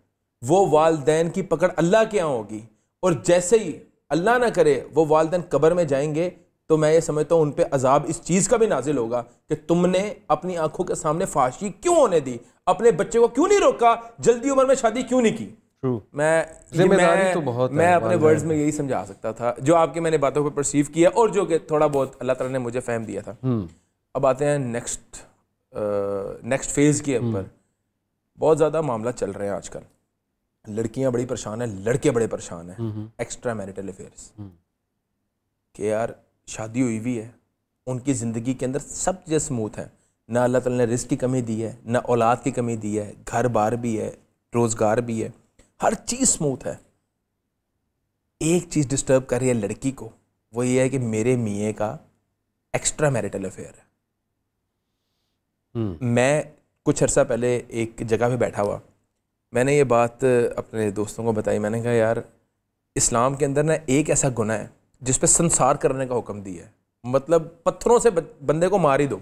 वो वालदेन की पकड़ अल्लाह के यहाँ होगी और जैसे ही अल्लाह ना करे वो वालदेन कबर में जाएंगे तो मैं ये समझता हूँ उन पर अजाब इस चीज़ का भी नाजिल होगा कि तुमने अपनी आंखों के सामने फाशी क्यों होने दी अपने बच्चे को क्यों नहीं रोका जल्दी उम्र में शादी क्यों नहीं की मैं मैं, तो बहुत मैं अपने वर्ड्स में यही समझा सकता था जो आपके मैंने बातों पर परसीव किया और जो कि थोड़ा बहुत अल्लाह तला ने मुझे फहम दिया था hmm. अब आते हैं नेक्स्ट नेक्स्ट फेज़ के hmm. ऊपर बहुत ज़्यादा मामला चल रहे हैं आजकल लड़कियां बड़ी परेशान हैं लड़के बड़े परेशान हैं एक्स्ट्रा मैरिटल अफेयर्स के यार शादी हुई हुई है उनकी ज़िंदगी के अंदर सब चीज़ें स्मूथ हैं ना अल्लाह ताला ने रिस्क की कमी दी है ना औलाद की कमी दी है घर बार भी है रोज़गार भी है हर चीज़ स्मूथ है एक चीज़ डिस्टर्ब कर रही है लड़की को वो ये है कि मेरे मियाँ का एक्स्ट्रा मैरिटल अफेयर है हम्म। मैं कुछ अर्सा पहले एक जगह पे बैठा हुआ मैंने ये बात अपने दोस्तों को बताई मैंने कहा यार इस्लाम के अंदर ना एक ऐसा गुना है जिस पे संसार करने का हुक्म दिया है मतलब पत्थरों से बंदे को मार ही दो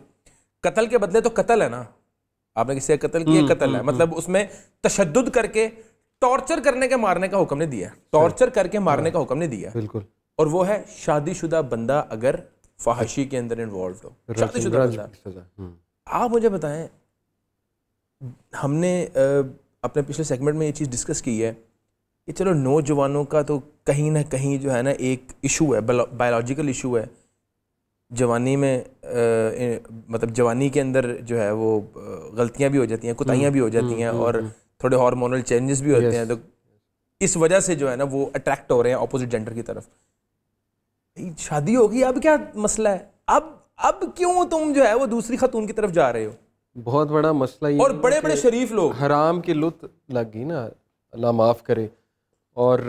कत्ल के बदले तो कत्ल है ना आपने किसी का कत्ल किया हम्म, कत्ल है हम्म, मतलब हम्म। उसमें तशद करके टॉर्चर करने के मारने का हुक्म नहीं दिया टॉर्चर करके मारने हाँ। का हुक्म नहीं दिया बिल्कुल और वो है शादीशुदा बंदा अगर फाहशी के अंदर इन्वॉल्व हो शादीशुदा बंदा आप मुझे बताएं हमने अपने पिछले सेगमेंट में ये चीज़ डिस्कस की है ये चलो नौजवानों का तो कहीं ना कहीं जो है ना एक इशू है बायोलॉजिकल इशू है जवानी में आ, मतलब जवानी के अंदर जो है वो गलतियां भी हो जाती हैं कुताहियाँ हम्म, भी हो जाती हम्म, हैं हम्म, और थोड़े हार्मोनल चेंजेस भी होते हैं तो इस वजह से जो है ना वो अट्रैक्ट हो रहे हैं अपोजिट जेंडर की तरफ शादी होगी अब क्या मसला है अब अब क्यों तुम जो है वो दूसरी खातून की तरफ जा रहे हो बहुत बड़ा मसला ये और बड़े बड़े शरीफ लोग हराम की लुत लग गई ना अल्लाह माफ़ करे और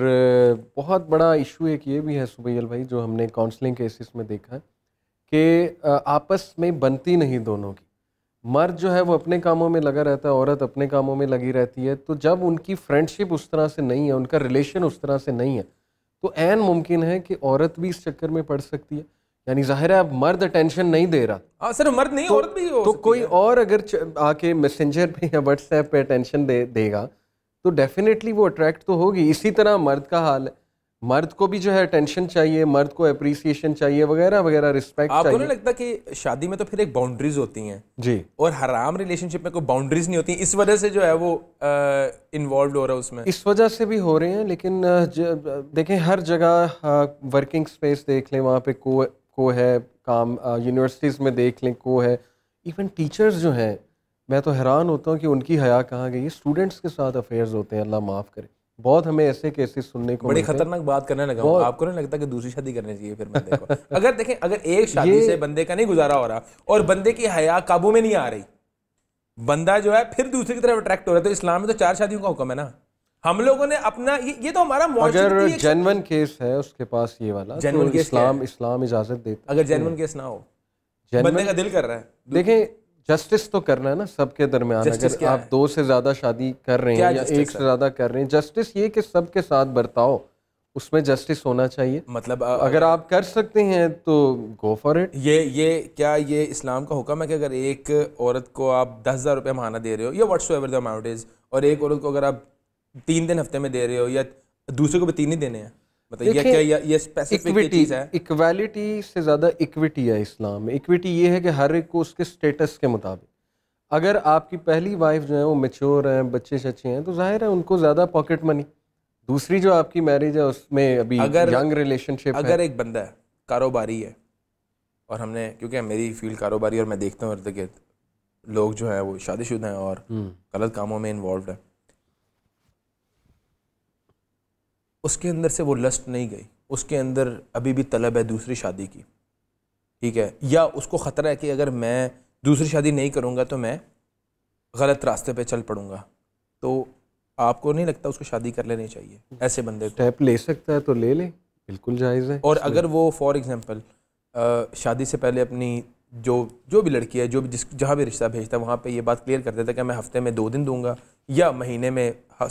बहुत बड़ा इशू एक ये भी है सुबैल भाई जो हमने काउंसलिंग केसेस में देखा है कि आपस में बनती नहीं दोनों की मर्द जो है वो अपने कामों में लगा रहता है औरत अपने कामों में लगी रहती है तो जब उनकी फ्रेंडशिप उस तरह से नहीं है उनका रिलेशन उस तरह से नहीं है तो एन मुमकिन है कि औरत भी इस चक्कर में पड़ सकती है यानी जाहिर है अब मर्द अटेंशन नहीं दे रहा आ, हाँ, सर मर्द नहीं तो, औरत भी हो तो कोई और अगर आके मैसेंजर पे या व्हाट्सएप पे अटेंशन दे देगा तो डेफिनेटली वो अट्रैक्ट तो होगी इसी तरह मर्द का हाल है मर्द को भी जो है अटेंशन चाहिए मर्द को अप्रिसिएशन चाहिए वगैरह वगैरह रिस्पेक्ट आपको नहीं लगता कि शादी में तो फिर एक बाउंड्रीज होती हैं जी और हराम रिलेशनशिप में कोई बाउंड्रीज नहीं होती इस वजह से जो है वो इन्वॉल्व हो रहा है उसमें इस वजह से भी हो रहे हैं लेकिन देखें हर जगह वर्किंग स्पेस देख लें वहाँ पे को को है काम यूनिवर्सिटीज़ में देख लें को है इवन टीचर्स जो हैं मैं तो हैरान होता हूँ कि उनकी हया कहाँ गई स्टूडेंट्स के साथ अफेयर्स होते हैं अल्लाह माफ़ करे बहुत हमें ऐसे केसेस सुनने को बड़ी खतरनाक बात करने लगा आपको नहीं लगता कि दूसरी शादी करनी चाहिए फिर बंदे को *laughs* अगर देखें अगर एक शादी से बंदे का नहीं गुजारा हो रहा और बंदे की हया काबू में नहीं आ रही बंदा जो है फिर दूसरी की तरफ अट्रैक्ट हो रहा है तो इस्लाम में तो चार शादियों का हुक्म है ना हम लोगों ने अपना ये, ये तो हमारा अगर जेनवन केस है उसके पास ये वाला जेनवन तो इस्लाम इस्लाम इजाजत देता अगर जेनवन केस ना हो बंदे का दिल कर रहा है देखें जस्टिस तो करना है ना सबके दरमियान अगर आप दो से ज़्यादा शादी कर रहे हैं या एक से ज़्यादा कर रहे हैं जस्टिस ये कि सबके साथ बर्ताव उसमें जस्टिस होना चाहिए मतलब आ, अगर आप कर सकते हैं तो गो फॉर इट ये ये क्या ये इस्लाम का हुक्म है कि अगर एक औरत को आप दस हज़ार रुपये माना दे रहे हो या whatsoever the amount is और एक औरत को अगर आप तीन दिन हफ्ते में दे रहे हो या दूसरे को भी तीन ही देने हैं इक्वालिटी से ज़्यादा इक्विटी है इस्लाम में इक्विटी ये है कि हर एक को उसके स्टेटस के मुताबिक अगर आपकी पहली वाइफ जो है वो मेच्योर हैं बच्चे शच्चे हैं तो जाहिर है उनको ज़्यादा पॉकेट मनी दूसरी जो आपकी मैरिज है उसमें अभी अगर यंग रिलेशनशिप अगर है, एक बंदा है कारोबारी है और हमने क्योंकि मेरी फील्ड कारोबारी और मैं देखता हूँ इर्द गिर्द लोग जो हैं वो शादीशुदा हैं और हम्म। गलत कामों में इन्वॉल्व हैं उसके अंदर से वो लस्ट नहीं गई उसके अंदर अभी भी तलब है दूसरी शादी की ठीक है या उसको ख़तरा है कि अगर मैं दूसरी शादी नहीं करूँगा तो मैं गलत रास्ते पर चल पड़ूँगा तो आपको नहीं लगता उसको शादी कर लेनी चाहिए ऐसे बंदे स्टेप ले सकता है तो ले ले बिल्कुल जायज़ है और अगर वो फॉर एग्ज़ाम्पल शादी से पहले अपनी जो जो भी लड़की है जो भी जिस जहाँ भी रिश्ता भेजता है वहाँ पे ये बात क्लियर कर देता है कि मैं हफ्ते में दो दिन दूंगा या महीने में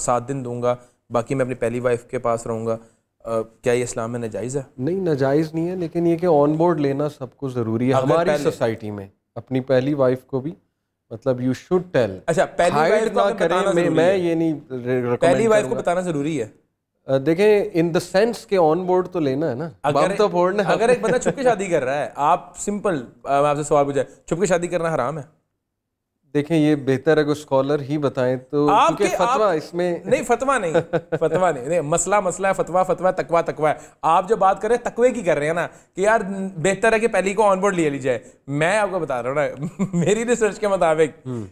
सात दिन दूंगा बाकी मैं अपनी पहली वाइफ के पास रहूँगा क्या ये इस्लाम में नाजायज़ है नहीं नाजायज़ नहीं है लेकिन ये कि ऑन बोर्ड लेना सबको ज़रूरी है हमारी सोसाइटी में अपनी पहली वाइफ को भी मतलब यू शुड टेल अच्छा पहली वाइफ को करें मैं, मैं ये नहीं पहली वाइफ को बताना ज़रूरी है देखें इन द सेंस के ऑन बोर्ड तो लेना है ना अगर तो बोर्ड अगर एक बंदा छुपके शादी कर रहा है आप सिंपल आपसे सवाल पूछा छुपके शादी करना हराम है देखें ये बेहतर अगर स्कॉलर ही बताएं तो आपके फतवा आप, इसमें नहीं फतवा नहीं फतवा नहीं नहीं मसला मसला है फतवा फतवा तकवा तकवा है आप जो बात कर रहे हैं तकवे की कर रहे हैं ना कि यार बेहतर है कि पहली को ऑनबोर्ड ले ली जाए मैं आपको बता रहा हूँ ना *laughs* मेरी रिसर्च के मुताबिक हम्म।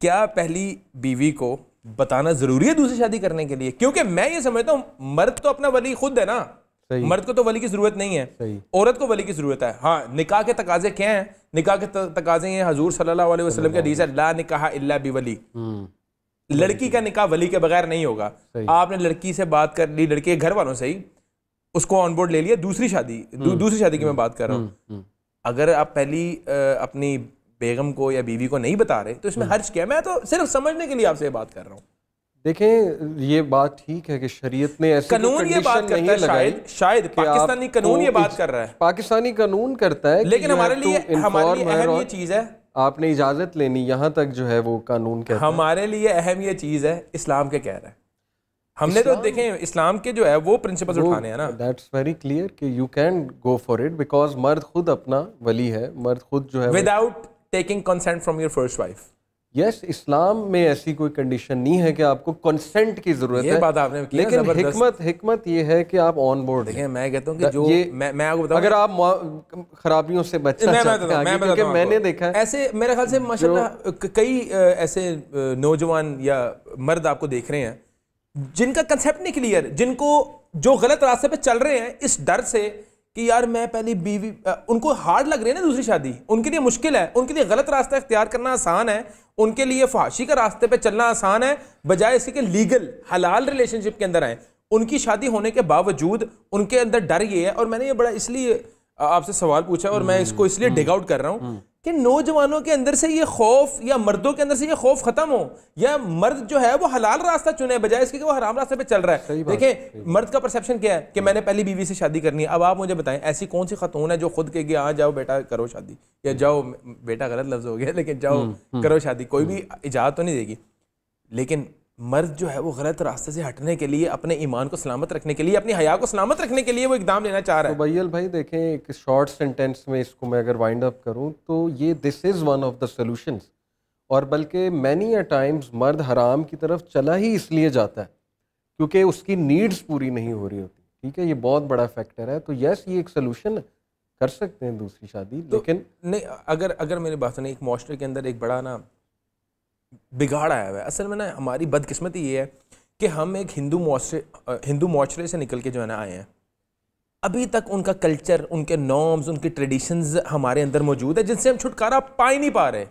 क्या पहली बीवी को बताना जरूरी है दूसरी शादी करने के लिए क्योंकि मैं ये समझता हूँ मर्द तो अपना वली खुद है ना मर्द को तो वली की जरूरत नहीं है औरत को वली की जरूरत है हाँ निकाह के तकाजे क्या हैं निकाह के तकाजे हैं हजूर सल्लल्लाहु अलैहि वसल्लम के हदीस है ला निकाह इल्ला बी वली हम्म। लड़की का निकाह वली के बगैर नहीं होगा आपने लड़की से बात कर ली लड़के के घर वालों से ही उसको ऑन बोर्ड ले लिया दूसरी शादी दू, हम्म। दूसरी शादी की मैं बात कर रहा हूँ हम्म, अगर आप पहली अपनी बेगम को या बीवी को नहीं बता रहे तो इसमें हर्ज क्या मैं तो सिर्फ समझने के लिए आपसे बात कर रहा हूँ देखें ये बात ठीक है कि शरीयत ने ऐसे कानून ये बात करता है शायद शायद पाकिस्तानी कानून ये तो बात कर रहा है पाकिस्तानी कानून करता है लेकिन हमारे लिए हमारे लिए अहम ये चीज़ है आपने इजाज़त लेनी यहाँ तक जो है वो कानून कहता है हमारे लिए अहम ये चीज़ है इस्लाम के कह रहे हैं हमने तो देखें इस्लाम के जो है वो प्रिंसिपल उठाने हैं ना दैट्स वेरी क्लियर कि you can go for it because मर्द खुद अपना वली है मर्द खुद जो है without taking consent from your first wife yes yes, Islam में ऐसी कोई कंडीशन नहीं है कि आपको कंसेंट की जरूरत है बात आपने लेकिन हिकमत हिकमत ये है कि आप ऑन बोर्ड देखिए मैं कहता हूँ कि जो ये मैं मैं आपको अगर आप खराबियों से बचना मैं चाहते मैं, मैं क्योंकि मैंने देखा है ऐसे मेरे ख्याल से माशाल्लाह कई ऐसे नौजवान या मर्द आपको देख रहे हैं जिनका कंसेप्ट नहीं क्लियर जिनको जो गलत रास्ते पर चल रहे हैं इस डर से कि यार मैं पहले बीवी उनको हार्ड लग रही है ना दूसरी शादी उनके लिए मुश्किल है उनके लिए गलत रास्ता इख्तियार करना आसान है उनके लिए फाशी का रास्ते पे चलना आसान है बजाय इसके लीगल हलाल रिलेशनशिप के अंदर आए उनकी शादी होने के बावजूद उनके अंदर डर ये है और मैंने ये बड़ा इसलिए आपसे सवाल पूछा और मैं इसको इसलिए डिग आउट कर रहा हूँ कि नौजवानों के अंदर से ये खौफ या मर्दों के अंदर से ये खौफ खत्म हो या मर्द जो है वो हलाल रास्ता चुने बजाय इसके कि वो हराम रास्ते पे चल रहा है देखें मर्द का परसेप्शन क्या है कि मैंने पहली बीवी से शादी करनी है अब आप मुझे बताएं ऐसी कौन सी खतून है जो खुद के हाँ जाओ बेटा करो शादी या जाओ बेटा गलत लफ्ज हो गया लेकिन जाओ हम्म, हम्म। करो शादी कोई भी इजाज़त तो नहीं देगी लेकिन मर्द जो है वो गलत रास्ते से हटने के लिए अपने ईमान को सलामत रखने के लिए अपनी हया को सलामत रखने के लिए वो इकदाम लेना चाह रहा है बैल तो भाई देखें एक शॉर्ट सेंटेंस में इसको मैं अगर वाइंड अप करूं तो ये this is one of the solution और बल्कि मैनी अ टाइम्स मर्द हराम की तरफ चला ही इसलिए जाता है क्योंकि उसकी नीड्स पूरी नहीं हो रही होती ठीक है ये बहुत बड़ा फैक्टर है तो यस ये एक सोल्यूशन है कर सकते हैं दूसरी शादी तो लेकिन नहीं अगर अगर मेरी बात नहीं एक माशरे के अंदर एक बड़ा ना बिगाड़ आया हुआ है असल में ना हमारी बदकिस्मती ये है कि हम एक हिंदू मुआरे हिंदू माशरे से निकल के जो है ना आए हैं अभी तक उनका कल्चर उनके नॉर्म्स उनके ट्रेडिशंस हमारे अंदर मौजूद है जिनसे हम छुटकारा पा ही नहीं पा रहे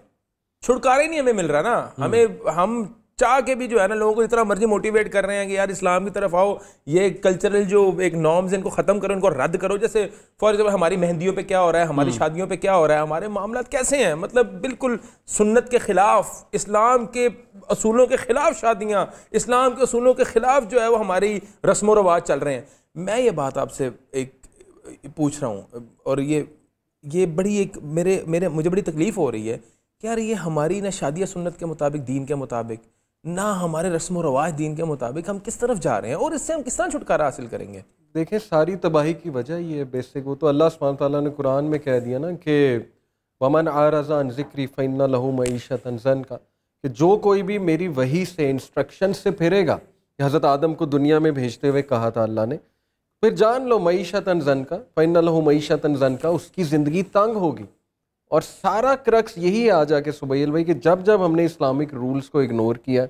छुटकारा ही नहीं हमें मिल रहा ना हम्म। हमें हम चाह के भी जो है ना लोगों को इतना मर्जी मोटिवेट कर रहे हैं कि यार इस्लाम की तरफ आओ ये कल्चरल जो एक नॉर्म्स इनको ख़त्म करो इनको रद्द करो जैसे फॉर एग्जाम्पल हमारी मेहंदियों पे क्या हो रहा है हमारी हम्म। शादियों पे क्या हो रहा है हमारे मामला कैसे हैं मतलब बिल्कुल सुन्नत के ख़िलाफ़ इस्लाम के असूलों के ख़िलाफ़ शादियाँ इस्लाम के असूलों के ख़िलाफ़ जो है वो हमारी रस्म व रवाज चल रहे हैं मैं ये बात आपसे एक पूछ रहा हूँ और ये ये बड़ी एक मेरे मेरे मुझे बड़ी तकलीफ़ हो रही है कि यार ये हमारी ना शादियाँ सुन्नत के मुताबिक दीन के मुताबिक ना हमारे रस्म रवाज दीन के मुताबिक हम किस तरफ जा रहे हैं और इससे हम किस तरह छुटकारा हासिल करेंगे देखें सारी तबाही की वजह ये बेसिक वो तो अल्लाह सुबह ताली ने कुरान में कह दिया ना कि वमन आरजान ज़िक्री फ़ैन लहू मीशत अनजन का कि जो कोई भी मेरी वही से इंस्ट्रक्शन से फिरेगा हज़रत आदम को दुनिया में भेजते हुए कहा था अल्लाह ने फिर जान लो मीशत अनजन का फ़ैन लहू मीशत अनजन का उसकी ज़िंदगी तंग होगी और सारा क्रक्स यही आ जाके सुबैल भाई कि जब जब हमने इस्लामिक रूल्स को इग्नोर किया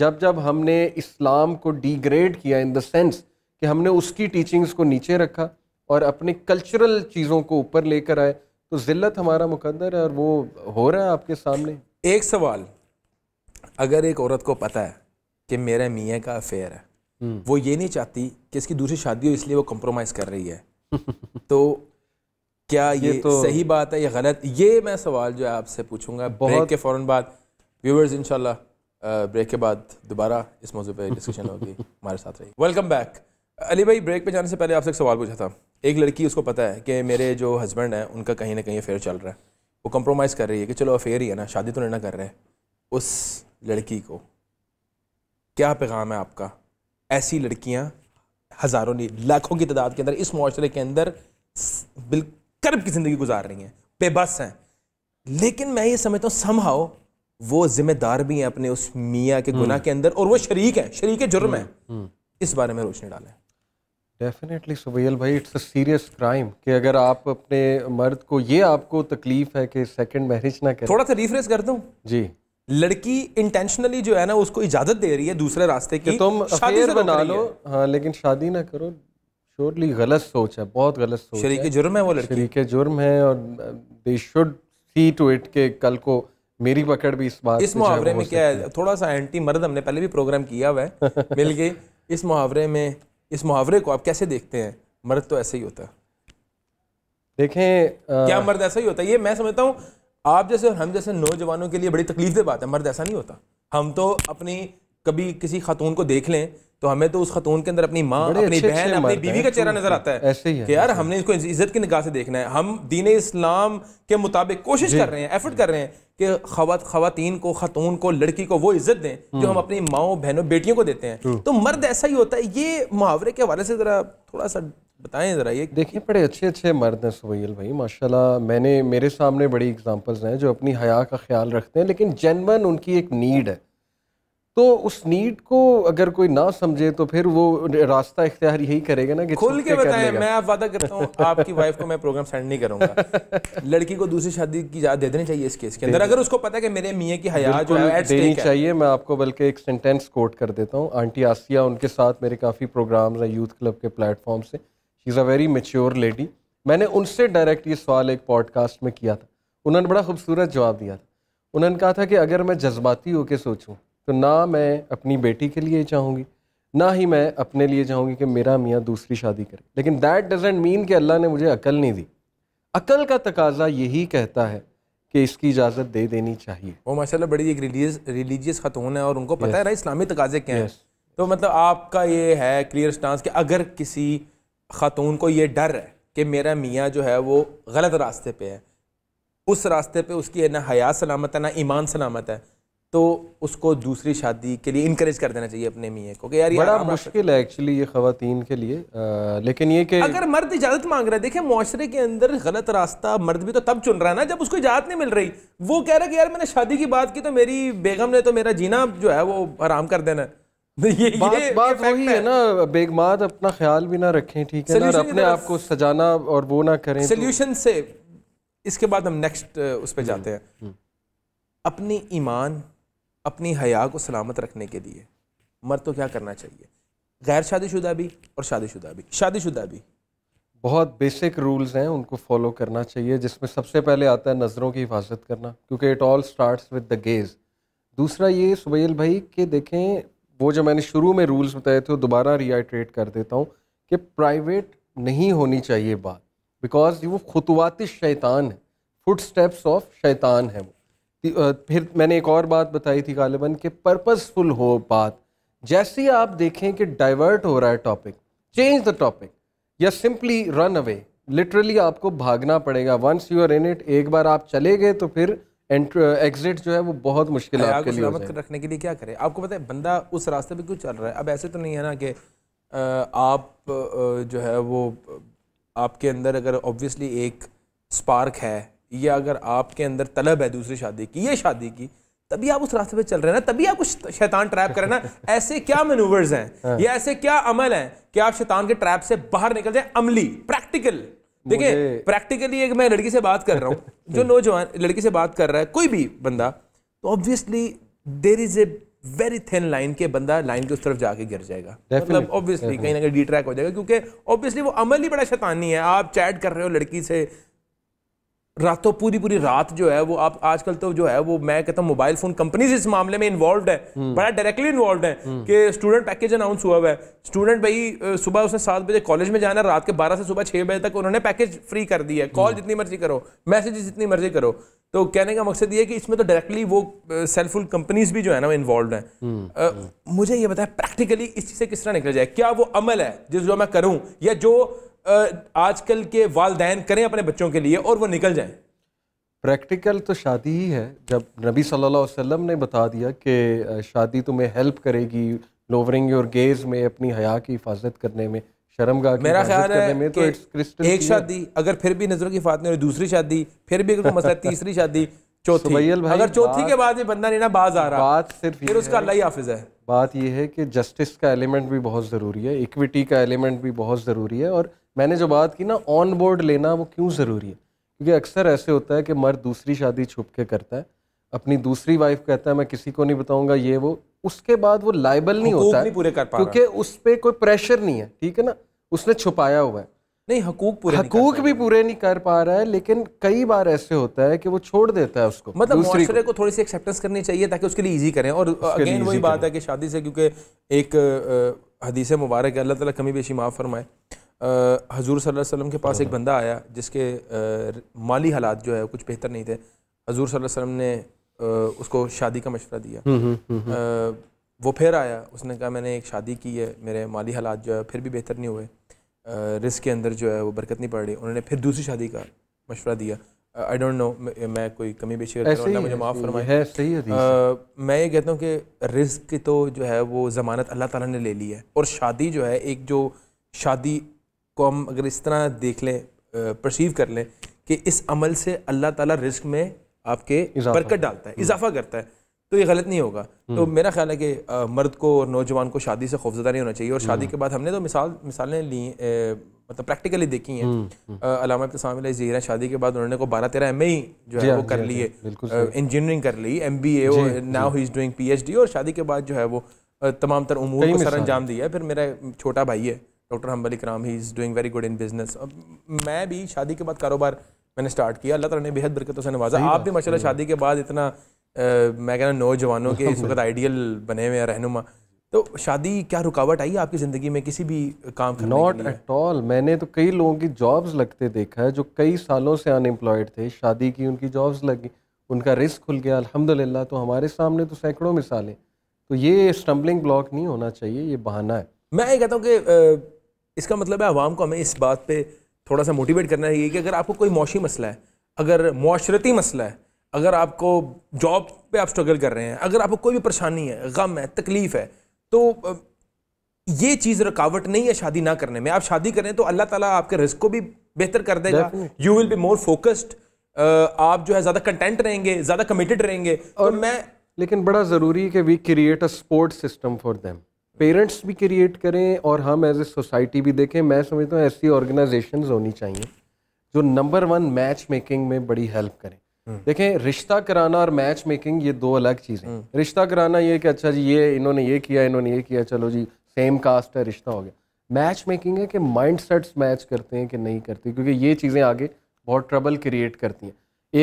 जब जब हमने इस्लाम को डिग्रेड किया इन द सेंस कि हमने उसकी टीचिंग्स को नीचे रखा और अपने कल्चरल चीज़ों को ऊपर लेकर आए तो ज़िल्लत हमारा मुकदर है और वो हो रहा है आपके सामने एक सवाल अगर एक औरत को पता है कि मेरा मियाँ का अफेयर है हम्म। वो ये नहीं चाहती कि इसकी दूसरी शादी हो इसलिए वो कंप्रोमाइज़ कर रही है *laughs* तो क्या ये, ये तो सही बात है या गलत ये मैं सवाल जो है आपसे पूछूंगा ब्रेक के फ़ौर बाद व्यूवर्स इनशाला ब्रेक के बाद दोबारा इस मौजू पर डिस्कशन होगी *laughs* हमारे साथ रही वेलकम बैक अली भाई ब्रेक पे जाने से पहले आपसे एक सवाल पूछा था एक लड़की उसको पता है कि मेरे जो हस्बैंड हैं उनका कहीं ना कहीं अफेयर चल रहा है वो कंप्रोमाइज़ कर रही है कि चलो अफेयर ही है ना शादी तो नहीं ना कर रहे उस लड़की को क्या पैगाम है आपका ऐसी लड़कियाँ हज़ारों लाखों की तादाद के अंदर इस माशरे के अंदर बिल्कुल कर्ब की ज़िंदगी गुजार रही हैं बेबस हैं लेकिन मैं ये समझता हूँ समहाओ वो जिम्मेदार भी हैं अपने उस मियाँ के गुना हम्म। के अंदर और वो शरीक हैं शरीक जुर्म है हम्म, हम्म। इस बारे में रोशनी डालें डेफिनेटली सुबैल भाई इट्स अ सीरियस क्राइम कि अगर आप अपने मर्द को ये आपको तकलीफ है कि सेकंड मैरिज ना करें थोड़ा सा रिफ्रेश कर दूं जी लड़की इंटेंशनली जो है ना उसको इजाजत दे रही है दूसरे रास्ते की तुम अफेयर बना लो हाँ लेकिन शादी ना करो श्योरली गलत सोच है बहुत गलत सोच शरीक जुर्म है वो लड़की शरीक जुर्म है और they should see to it के कल को मेरी पकड़ भी इस बात इस मुहावरे में क्या है थोड़ा सा एंटी मर्द हमने पहले भी प्रोग्राम किया हुआ है *laughs* मिल गई इस मुहावरे में इस मुहावरे को आप कैसे देखते हैं मर्द तो ऐसे ही होता है देखें आ... Uh, क्या मर्द ऐसा ही होता है ये मैं समझता हूँ आप जैसे और हम जैसे नौजवानों के लिए बड़ी तकलीफ दे बात है मर्द ऐसा नहीं होता हम तो अपनी कभी किसी खातून को देख लें तो हमें तो उस खतून के अंदर अपनी माँ अपनी बहन अपनी बीवी का चेहरा नजर आता है ऐसे ही है, कि यार हमने इसको इज्जत की निगाह से देखना है हम दीन इस्लाम के मुताबिक कोशिश कर रहे हैं एफर्ट कर रहे हैं कि खवत खातन को खतून को लड़की को वो इज्जत दें जो हम्म। हम अपनी माओ बहनों बेटियों को देते हैं तो मर्द ऐसा ही होता है ये मुहावरे के हवाले से जरा थोड़ा सा बताएं ज़रा ये देखिए बड़े अच्छे अच्छे मर्द हैं सुबैल भाई माशाल्लाह मैंने मेरे सामने बड़ी एग्जांपल्स हैं जो अपनी हया का ख्याल रखते हैं लेकिन जनवन उनकी एक नीड है तो उस नीड को अगर कोई ना समझे तो फिर वो रास्ता इख्तियार यही करेगा ना कि खुल के बताएं मैं आप वादा करता हूँ आपकी वाइफ को मैं प्रोग्राम सेंड नहीं करूंगा *laughs* लड़की को दूसरी शादी की इजाजत दे देनी चाहिए इस केस के अंदर अगर उसको पता है कि मेरे मियाँ की हया जो है देनी चाहिए मैं आपको बल्कि एक सेंटेंस कोट कर देता हूँ आंटी आसिया उनके साथ मेरे काफ़ी प्रोग्राम हैं यूथ क्लब के प्लेटफॉर्म से she is a very mature lady मैंने उनसे डायरेक्ट ये सवाल एक पॉडकास्ट में किया था उन्होंने बड़ा खूबसूरत जवाब दिया था उन्होंने कहा था कि अगर मैं जज्बाती होकर सोचूँ तो ना मैं अपनी बेटी के लिए चाहूँगी ना ही मैं अपने लिए चाहूँगी कि मेरा मियाँ दूसरी शादी करे लेकिन दैट डजेंट मीन कि अल्लाह ने मुझे अकल नहीं दी अकल का तकाजा यही कहता है कि इसकी इजाज़त दे देनी चाहिए वो माशाल्लाह बड़ी एक रिलीज रिलीजियस खतून है और उनको पता yes. है ना इस्लामी तकाजे क्या yes. हैं तो मतलब आपका ये है क्लियर स्टांस कि अगर किसी खातून को ये डर है कि मेरा मियाँ जो है वो गलत रास्ते पे है उस रास्ते पे उसकी ना हया सलामत है ना ईमान सलामत है तो उसको दूसरी शादी के लिए इनक्रेज कर देना चाहिए अपने मियाँ को कि यार बड़ा मुश्किल है एक्चुअली ये खातन के लिए आ, लेकिन ये कि अगर मर्द इजाज़त मांग रहा है देखिए माशरे के अंदर गलत रास्ता मर्द भी तो तब चुन रहा है ना जब उसको इजाज़त नहीं मिल रही वो कह रहा है कि यार मैंने शादी की बात की तो मेरी बेगम ने तो मेरा जीना जो है वो आराम कर देना *laughs* ये, बात, ये, बात ये वही है है ना बेगमात अपना ख्याल भी ना रखें ठीक है ना और अपने आप को सजाना और वो ना करें सोल्यूशन तो। से इसके बाद हम नेक्स्ट उस पर जाते हैं हम्म, हम्म। अपनी ईमान अपनी हया को सलामत रखने के लिए मर्द को क्या करना चाहिए गैर शादीशुदा भी और शादीशुदा भी शादीशुदा भी बहुत बेसिक रूल्स हैं उनको फॉलो करना चाहिए जिसमें सबसे पहले आता है नज़रों की हिफाजत करना क्योंकि it all starts with the gaze दूसरा ये सुबैल भाई कि देखें वो जो मैंने शुरू में रूल्स बताए थे वो दोबारा रियाइट्रेट कर देता हूँ कि प्राइवेट नहीं होनी चाहिए बात बिकॉज वो खुतवात शैतान है फुट स्टेप्स ऑफ शैतान है वो फिर मैंने एक और बात बताई थी गालिबा कि पर्पसफुल हो बात जैसे ही आप देखें कि डाइवर्ट हो रहा है टॉपिक चेंज द टॉपिक या सिंपली रन अवे लिटरली आपको भागना पड़ेगा once you are in it एक बार आप चले गए तो फिर एग्जिट जो है वो बहुत मुश्किल है आपके लिए रखने के लिए क्या करें आपको पता है बंदा उस रास्ते पे क्यों चल रहा है अब ऐसे तो नहीं है ना कि आप जो है वो आपके अंदर अगर ऑब्वियसली एक स्पार्क है या अगर आपके अंदर तलब है दूसरी शादी की ये शादी की तभी आप उस रास्ते पे चल रहे हैं ना तभी आप कुछ शैतान ट्रैप कर रहे हैं ना *laughs* ऐसे क्या मेनूवर्स हैं हाँ। या ऐसे क्या अमल हैं कि आप शैतान के ट्रैप से बाहर निकल जाए अमली प्रैक्टिकल देखिए प्रैक्टिकली एक मैं लड़की से बात कर रहा हूँ *laughs* जो नौजवान लड़की से बात कर रहा है कोई भी बंदा तो obviously there is a very thin line के बंदा लाइन की उस तरफ जाके गिर जाएगा मतलब ऑब्वियसली कहीं ना कहीं डी ट्रैक हो जाएगा क्योंकि ऑब्वियसली वो अमल ही बड़ा शैतानी है आप चैट कर रहे हो लड़की से रातों पूरी पूरी रात जो है वो आप आजकल तो जो है वो मैं कहता हूँ मोबाइल फोन कंपनीज इस मामले में इन्वॉल्व है हम्म। बड़ा डायरेक्टली इन्वॉल्व है कि स्टूडेंट पैकेज अनाउंस हुआ हुआ है स्टूडेंट भाई सुबह उसने सात बजे कॉलेज में जाना है रात के बारह से सुबह छह बजे तक उन्होंने पैकेज फ्री कर दिया है कॉल हम्म। जितनी मर्जी करो मैसेजेस जितनी मर्जी करो तो कहने का मकसद ये है कि इसमें तो डायरेक्टली वो सेल्फुल कंपनीज भी जो है ना वो इन्वॉल्व है हम्म। मुझे ये बताया प्रैक्टिकली इस चीज़ से किस तरह निकल जाए क्या वो अमल है जिस जो मैं करूँ या जो आजकल के वालदेन करें अपने बच्चों के लिए और वो निकल जाएं प्रैक्टिकल तो शादी ही है जब नबी सल्लल्लाहु अलैहि वसल्लम ने बता दिया कि शादी तुम्हें हेल्प करेगी लोवरिंग योर गेज में अपनी हया की हिफाजत करने में शर्मगाह मेरा ख्याल है में तो एक शादी अगर फिर भी नजरों की फात नहीं दूसरी शादी फिर भी अगर मसला *laughs* तीसरी शादी चौथी अगर चौथी के बाद भी बंदा नहीं ना बाज आ रहा बात सिर्फ फिर उसका अल्लाह ही हाफिज है बात यह है कि जस्टिस का एलिमेंट भी बहुत ज़रूरी है इक्विटी का एलिमेंट भी बहुत ज़रूरी है और मैंने जो बात की ना ऑन बोर्ड लेना वो क्यों ज़रूरी है क्योंकि अक्सर ऐसे होता है कि मर्द दूसरी शादी छुप के करता है अपनी दूसरी वाइफ कहता है मैं किसी को नहीं बताऊंगा ये वो उसके बाद वो लाइबल नहीं होता है पूरे कर क्योंकि उस पर कोई प्रेशर नहीं है ठीक है ना उसने छुपाया हुआ है नहीं हकूक पूरे हकूक भी पूरे नहीं कर पा रहा है लेकिन कई बार ऐसे होता है कि वो छोड़ देता है उसको मतलब दूसरे को थोड़ी सी एक्सेप्टेंस करनी चाहिए ताकि उसके लिए ईजी करें और अगेन वही बात है कि शादी से क्योंकि एक हदीस मुबारक है अल्लाह ताला कमी बेशी माफ़ फरमाए हजूर सल्लल्लाहु अलैहि वसल्लम के पास एक बंदा आया जिसके माली हालात जो है कुछ बेहतर नहीं थे हजूर सल्लल्लाहु अलैहि वसल्लम ने उसको शादी का मशवरा दिया हम्म, हम्म, हम्म, वो फिर आया उसने कहा मैंने एक शादी की है मेरे माली हालात जो है फिर भी बेहतर नहीं हुए रिस्क के अंदर जो है वो बरकत नहीं पड़ रही उन्होंने फिर दूसरी शादी का मशवरा दिया आई डोंट नो मैं कोई कमी बेशी कर रहा मुझे माफ़ फरमाए है सही है आ, मैं ये कहता हूँ कि रिस्क की तो जो है वो ज़मानत अल्लाह ताला ने ले ली है और शादी जो है एक जो शादी को हम अगर इस तरह देख लें परसीव कर लें कि इस अमल से अल्लाह ताला रिस्क में आपके बरकत डालता है हम्म। इजाफा करता है तो ये गलत नहीं होगा तो हम्म। मेरा ख्याल है कि मर्द को और नौजवान को शादी से खौफजदा नहीं होना चाहिए और शादी हम्म। के बाद हमने तो मिसाल मिसालें ली मतलब प्रैक्टिकली देखी हैं हम्म, अलामा इब्तसाम जीरा शादी के बाद उन्होंने को बारह तेरह एम ही जो है हाँ, वो कर लिए हाँ, इंजीनियरिंग हाँ, कर ली M B A now he is doing P H D और शादी के बाद जो है वो तमाम तर उमूर को सर अंजाम दिया है फिर मेरा छोटा भाई है डॉक्टर हम्बल Ikram he is doing very good in business अब मैं भी शादी के बाद कारोबार मैंने स्टार्ट किया अल्लाह तला ने बेहद बरकतों से नवाजा आप भी माशाल्लाह शादी के बाद इतना मैं कहना नौजवानों के इस *laughs* वक्त आइडियल बने हुए हैं रहनुमा तो शादी क्या रुकावट आई आपकी ज़िंदगी में किसी भी काम करने नॉट एट ऑल मैंने तो कई लोगों की जॉब्स लगते देखा है जो कई सालों से अनएम्प्लॉयड थे शादी की उनकी जॉब्स लगी उनका रिस्क खुल गया अल्हम्दुलिल्लाह तो हमारे सामने तो सैकड़ों मिसालें तो ये स्टम्बलिंग ब्लॉक नहीं होना चाहिए ये बहाना है मैं ये कहता हूँ कि इसका मतलब है आवाम को हमें इस बात पर थोड़ा सा मोटिवेट करना चाहिए कि अगर आपको कोई मौशी मसला है अगर माशरती मसला है अगर आपको जॉब पे आप स्ट्रगल कर रहे हैं अगर आपको कोई भी परेशानी है गम है तकलीफ़ है तो ये चीज़ रुकावट नहीं है शादी ना करने में आप शादी करें तो अल्लाह ताला आपके रिस्क को भी बेहतर कर देगा you will be more focused आप जो है ज़्यादा कंटेंट रहेंगे ज़्यादा कमिटेड रहेंगे तो और तो मैं लेकिन बड़ा ज़रूरी है कि we create a support system for them parents भी क्रिएट करें और हम एज ए सोसाइटी भी देखें मैं समझता हूँ ऐसी ऑर्गेनाइजेशन होनी चाहिए जो नंबर वन मैच मेकिंग में बड़ी हेल्प करें हम्म। देखें रिश्ता कराना और मैच मेकिंग ये दो अलग चीज़ें हम्म। रिश्ता कराना ये कि अच्छा जी ये इन्होंने ये किया इन्होंने ये किया चलो जी सेम कास्ट है रिश्ता हो गया मैच मेकिंग है कि माइंड सेट्स मैच करते हैं कि नहीं करते क्योंकि ये चीज़ें आगे बहुत ट्रबल क्रिएट करती हैं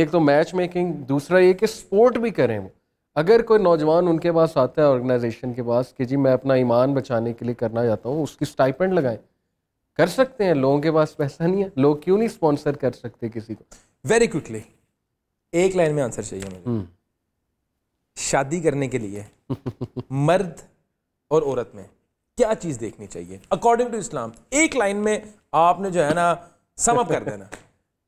एक तो मैच मेकिंग दूसरा ये कि स्पोर्ट भी करें वो अगर कोई नौजवान उनके पास आता है ऑर्गेनाइजेशन के पास कि जी मैं अपना ईमान बचाने के लिए करना चाहता हूँ उसकी स्टाइपेंड लगाएं कर सकते हैं लोगों के पास पैसा नहीं है लोग क्यों नहीं स्पॉन्सर कर सकते किसी को वेरी क्विकली एक लाइन में आंसर चाहिए मुझे हम्म। शादी करने के लिए *laughs* मर्द और औरत में क्या चीज देखनी चाहिए अकॉर्डिंग टू इस्लाम एक लाइन में आपने जो है ना समअप कर देना *laughs*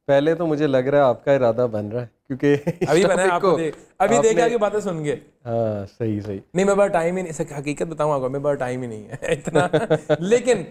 पहले तो मुझे लग रहा है आपका इरादा बन रहा है क्योंकि *laughs* अभी बना आपको दे, अभी देख कि बातें सुन गए हाँ सही सही नहीं मैं पास टाइम ही नहीं हकीकत बताऊँ आपको मैं पास टाइम ही नहीं है इतना लेकिन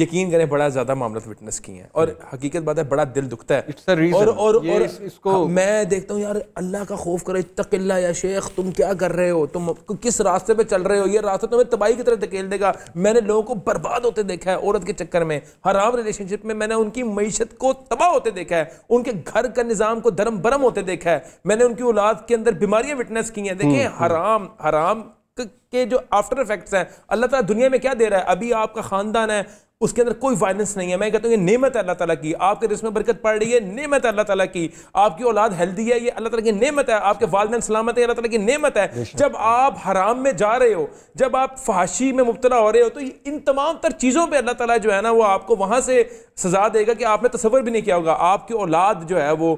यकीन करें बड़ा ज़्यादा मामला विटनेस किए हैं और हकीकत बात है बड़ा दिल दुखता है और और, और इस, इसको हाँ, मैं देखता हूँ यार अल्लाह का खौफ करो इतकिल्ला या शेख तुम क्या कर रहे हो तुम किस रास्ते पे चल रहे हो ये रास्ता तुम्हें तबाही की तरह धकेल देगा मैंने लोगों को बर्बाद होते देखा है औरत के चक्कर में हराम रिलेशनशिप में मैंने उनकी मीशत को तबाह होते देखा है उनके घर का निज़ाम को धर्म भरम होते देखा है मैंने उनकी औलाद के अंदर बीमारियां विटनेस की हैं देखिए हम्म, हम्म। हराम हराम के जो आफ्टर इफेक्ट्स हैं अल्लाह ताला दुनिया में क्या दे रहा है अभी आपका ख़ानदान है उसके अंदर कोई वायलेंस नहीं है मैं कहता हूँ ये नेमत अल्लाह ताला की आपके रिस्म में बरकत पड़ रही है नेमत अल्लाह ताला की आपकी औलाद हेल्दी है ये अल्लाह ताला की नेमत है आपके वालदे सलामत है अल्लाह ताला की नेमत है जब आप हराम में जा रहे हो जब आप फहाशी में मुबतला हो रहे हो तो इन तमाम तर चीज़ों पर अल्लाह ताला जो है ना वो आपको वहाँ से सजा देगा कि आपने तस्वर भी नहीं किया होगा आपकी औलाद जो है वो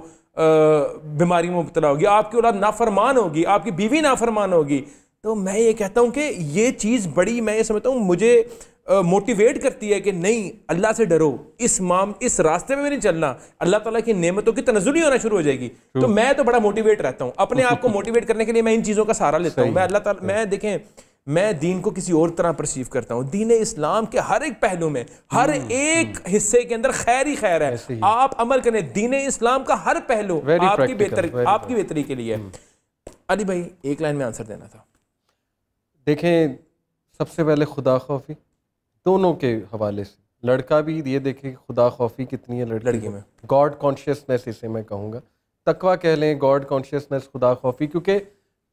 बीमारी में मुबतला होगी आपकी औलाद नाफरमान होगी आपकी बीवी नाफरमान होगी तो मैं ये कहता हूँ कि ये चीज़ बड़ी मैं ये समझता हूँ मुझे मोटिवेट करती है कि नहीं अल्लाह से डरो इस माम इस रास्ते में भी नहीं चलना अल्लाह ताला की नेमतों की तनजुली होना शुरू हो जाएगी तो मैं तो बड़ा मोटिवेट रहता हूँ अपने आप को मोटिवेट करने के लिए मैं इन चीज़ों का सहारा लेता हूँ मैं अल्लाह ताला मैं देखें मैं दीन को किसी और तरह परसीव करता हूँ दीन इस्लाम के हर एक पहलू में हर hmm. एक hmm. हिस्से के अंदर खैर ही खैर है आप अमल करें दीन इस्लाम का हर पहलू आपकी बेहतरी आपकी बेहतरी के लिए hmm. अली भाई एक लाइन में आंसर देना था देखें सबसे पहले खुदा खौफी दोनों के हवाले से लड़का भी ये देखे खुदा खौफी कितनी है लड़की, लड़की में गॉड कॉन्शियसनेस इसे मैं कहूँगा तकवा कह लें गॉड कॉन्शियसनेस खुदा खौफी क्योंकि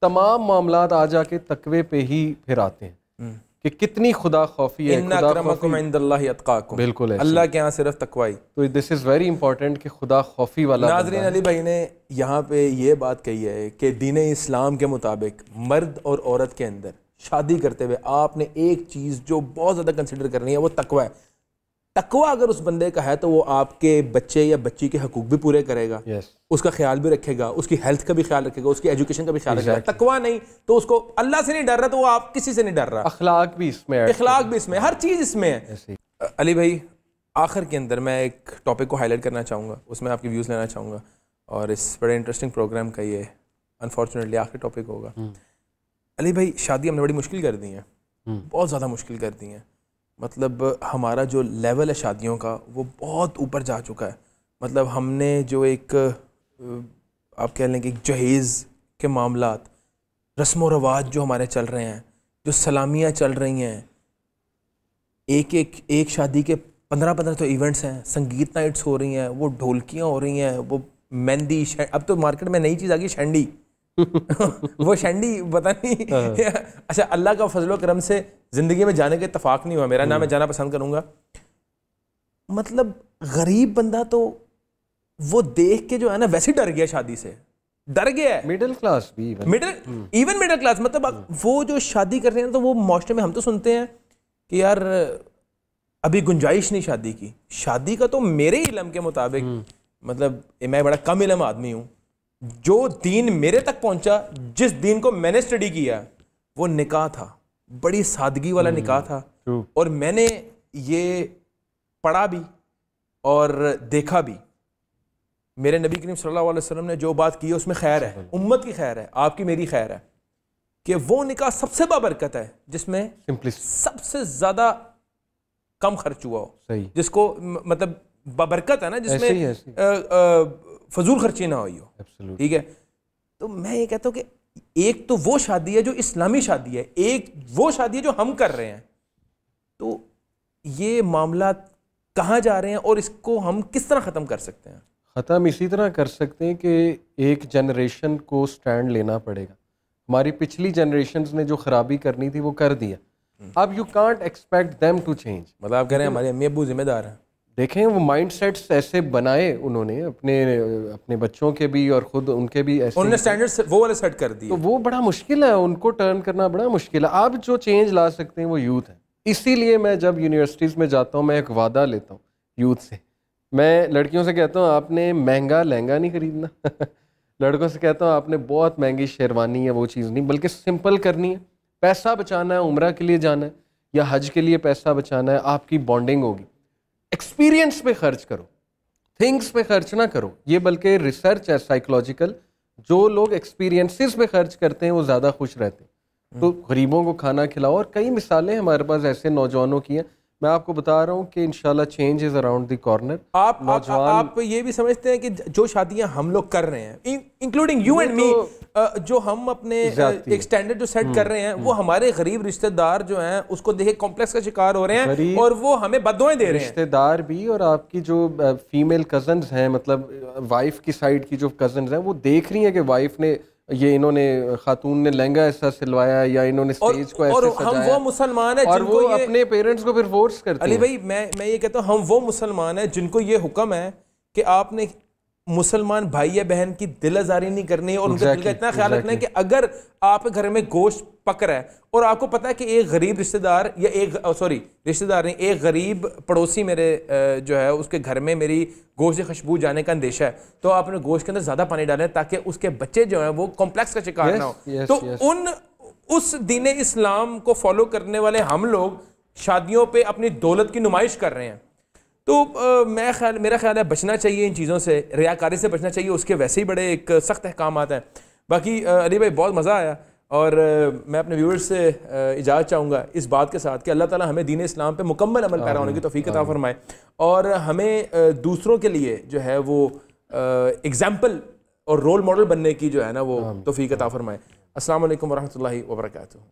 तमाम मामला आ जाके तकवे पे ही फिर आते हैं हम्म। कि कितनी खुदा खौफी है खुदा बिल्कुल अल्लाह के यहाँ सिर्फ तकवाई तो दिस इज़ वेरी इंपॉर्टेंट कि खुदा खौफी वाला नाजरीन अली भाई ने यहाँ पे ये बात कही है कि दीन इस्लाम के मुताबिक मर्द और औरत के अंदर शादी करते हुए आपने एक चीज़ जो बहुत ज़्यादा कंसिडर करनी है वो तकवा है तकवा अगर उस बंदे का है तो वो आपके बच्चे या बच्ची के हकूक भी पूरे करेगा yes. उसका ख्याल भी रखेगा उसकी हेल्थ का भी ख्याल रखेगा उसकी एजुकेशन का भी ख्याल exactly. रखेगा तकवा नहीं तो उसको अल्लाह से नहीं डर रहा तो वो आप किसी से नहीं डर रहा अखलाक भी इसमें अखलाक भी इसमें हर चीज़ इसमें है अली भाई आखिर के अंदर मैं एक टॉपिक को हाईलाइट करना चाहूँगा उसमें आपके व्यूज़ लेना चाहूँगा और इस बड़े इंटरेस्टिंग प्रोग्राम का ये अनफॉर्चुनेटली आखिरी टॉपिक होगा hmm. अली भाई शादी हमने बड़ी मुश्किल कर दी है हम्म। बहुत ज़्यादा मुश्किल कर दी है मतलब हमारा जो लेवल है शादियों का वो बहुत ऊपर जा चुका है मतलब हमने जो एक आप कह लें कि जहेज़ के मामला रस्म व रवाज जो हमारे चल रहे हैं जो सलामियाँ चल रही हैं एक एक एक शादी के पंद्रह पंद्रह तो इवेंट्स हैं संगीत नाइट्स हो रही हैं वो ढोलकियाँ हो रही हैं वो मेहंदी अब तो मार्केट में नई चीज़ आ गई शेंडी *laughs* वो शैंडी पता नहीं हाँ। अच्छा अल्लाह का फजलो करम से ज़िंदगी में जाने का इतफाक़ नहीं हुआ मेरा नाम मैं जाना पसंद करूंगा मतलब गरीब बंदा तो वो देख के जो है ना वैसे डर गया शादी से डर गया मिडिल क्लास भी मिडिल इवन मिडिल क्लास मतलब, हम्म। मतलब हाँ। वो जो शादी कर रहे हैं तो वो मोस्टर में हम तो सुनते हैं कि यार अभी गुंजाइश नहीं शादी की शादी का तो मेरे इलम के मुताबिक हम्म। मतलब मैं बड़ा कम इलम आदमी हूँ जो दीन मेरे तक पहुंचा जिस दीन को मैंने स्टडी किया वो निकाह था बड़ी सादगी वाला हम्म, निकाह था और मैंने ये पढ़ा भी और देखा भी मेरे नबी करीम सल्लल्लाहु अलैहि वसल्लम ने जो बात की है उसमें खैर है उम्मत की खैर है आपकी मेरी खैर है कि वो निकाह सबसे बाबरकत है जिसमें सबसे ज़्यादा कम खर्च हुआ हो सही जिसको मतलब बाबरकत है ना जिसमें फजूल खर्ची ना हुई हो ठीक है तो मैं ये कहता हूँ कि एक तो वो शादी है जो इस्लामी शादी है एक वो शादी है जो हम कर रहे हैं तो ये मामला कहाँ जा रहे हैं और इसको हम किस तरह ख़त्म कर सकते हैं ख़त्म इसी तरह कर सकते हैं कि एक जनरेशन को स्टैंड लेना पड़ेगा हमारी पिछली जनरेशन ने जो खराबी करनी थी वो कर दिया हम्म। अब you can't expect them to change मतलब आप कह रहे हैं तो हमारे अम्मी अबू जिम्मेदार हैं देखें वो माइंड सेट्स ऐसे बनाए उन्होंने अपने अपने बच्चों के भी और ख़ुद उनके भी ऐसे उन्होंने स्टैंडर्ड्स वो वाले सेट कर दिए तो वो बड़ा मुश्किल है उनको टर्न करना बड़ा मुश्किल है आप जो चेंज ला सकते हैं वो यूथ है इसीलिए मैं जब यूनिवर्सिटीज़ में जाता हूँ मैं एक वादा लेता हूँ यूथ से मैं लड़कियों से कहता हूँ आपने महंगा लहंगा नहीं खरीदना *laughs* लड़कों से कहता हूँ आपने बहुत महंगी शेरवानी है वो चीज़ नहीं बल्कि सिंपल करनी है पैसा बचाना है उम्र के लिए जाना है या हज के लिए पैसा बचाना है आपकी बॉन्डिंग होगी एक्सपीरियंस पे खर्च करो थिंग्स पे खर्च ना करो ये बल्कि रिसर्च है साइकोलॉजिकल जो लोग एक्सपीरियंसिस पे खर्च करते हैं वो ज़्यादा खुश रहते हैं तो गरीबों को खाना खिलाओ और कई मिसालें हमारे पास ऐसे नौजवानों की हैं मैं आपको बता रहा हूँ कि इनशाला change is around the corner आप नौजवान आप ये भी समझते हैं कि जो शादियां हम लोग कर रहे हैं इंक्लूडिंग यू एंड मी जो हम अपने एक स्टैंडर्ड जो सेट हम्म, कर रहे हैं वो हम्म। हमारे गरीब रिश्तेदार जो हैं उसको देखे कॉम्प्लेक्स का शिकार हो रहे हैं और वो हमें बदवाएं दे रहे हैं रिश्तेदार भी और आपकी जो फीमेल कजन हैं मतलब वाइफ की साइड की जो कजन हैं वो देख रही हैं कि वाइफ ने ये इन्होंने खातून ने लहंगा ऐसा सिलवाया या इन्होंने स्टेज को ऐसे और सजाया हम वो मुसलमान है जिनको वो ये... अपने पेरेंट्स को फिर फोर्स करते अली भाई मैं मैं ये कहता हूँ हम वो मुसलमान है जिनको ये हुक्म है कि आपने मुसलमान भाई या बहन की दिल आजारी नहीं करनी और उनका दिल का इतना ख्याल रखना है कि अगर आप घर में गोश्त पक रहा है और आपको पता है कि एक गरीब रिश्तेदार या एक सॉरी रिश्तेदार नहीं एक गरीब पड़ोसी मेरे जो है उसके घर में मेरी गोश्त की खुशबू जाने का अंदेशा है तो आपने गोश्त के अंदर ज़्यादा पानी डालें ताकि उसके बच्चे जो है वो कॉम्प्लेक्स का शिकार ना हो तो उन उस दीन इस्लाम को फॉलो करने वाले हम लोग शादियों पर अपनी दौलत की नुमाइश कर रहे हैं तो आ, मैं ख्याल मेरा ख्याल है बचना चाहिए इन चीज़ों से रियाकारी से बचना चाहिए उसके वैसे ही बड़े एक सख्त अहकाम आते हैं बाकी अली भाई बहुत मज़ा आया और मैं अपने व्यूअर्स से इजाज़त चाहूँगा इस बात के साथ कि अल्लाह ताला हमें दीन इस्लाम पे मुकम्मल अमल पैरा होने की तोफ़ी अता फरमाए और हमें दूसरों के लिए जो है वो एग्ज़ाम्पल और रोल मॉडल बनने की जो है ना वो तोफ़ी अता फरमाए असल वरहमल वर्का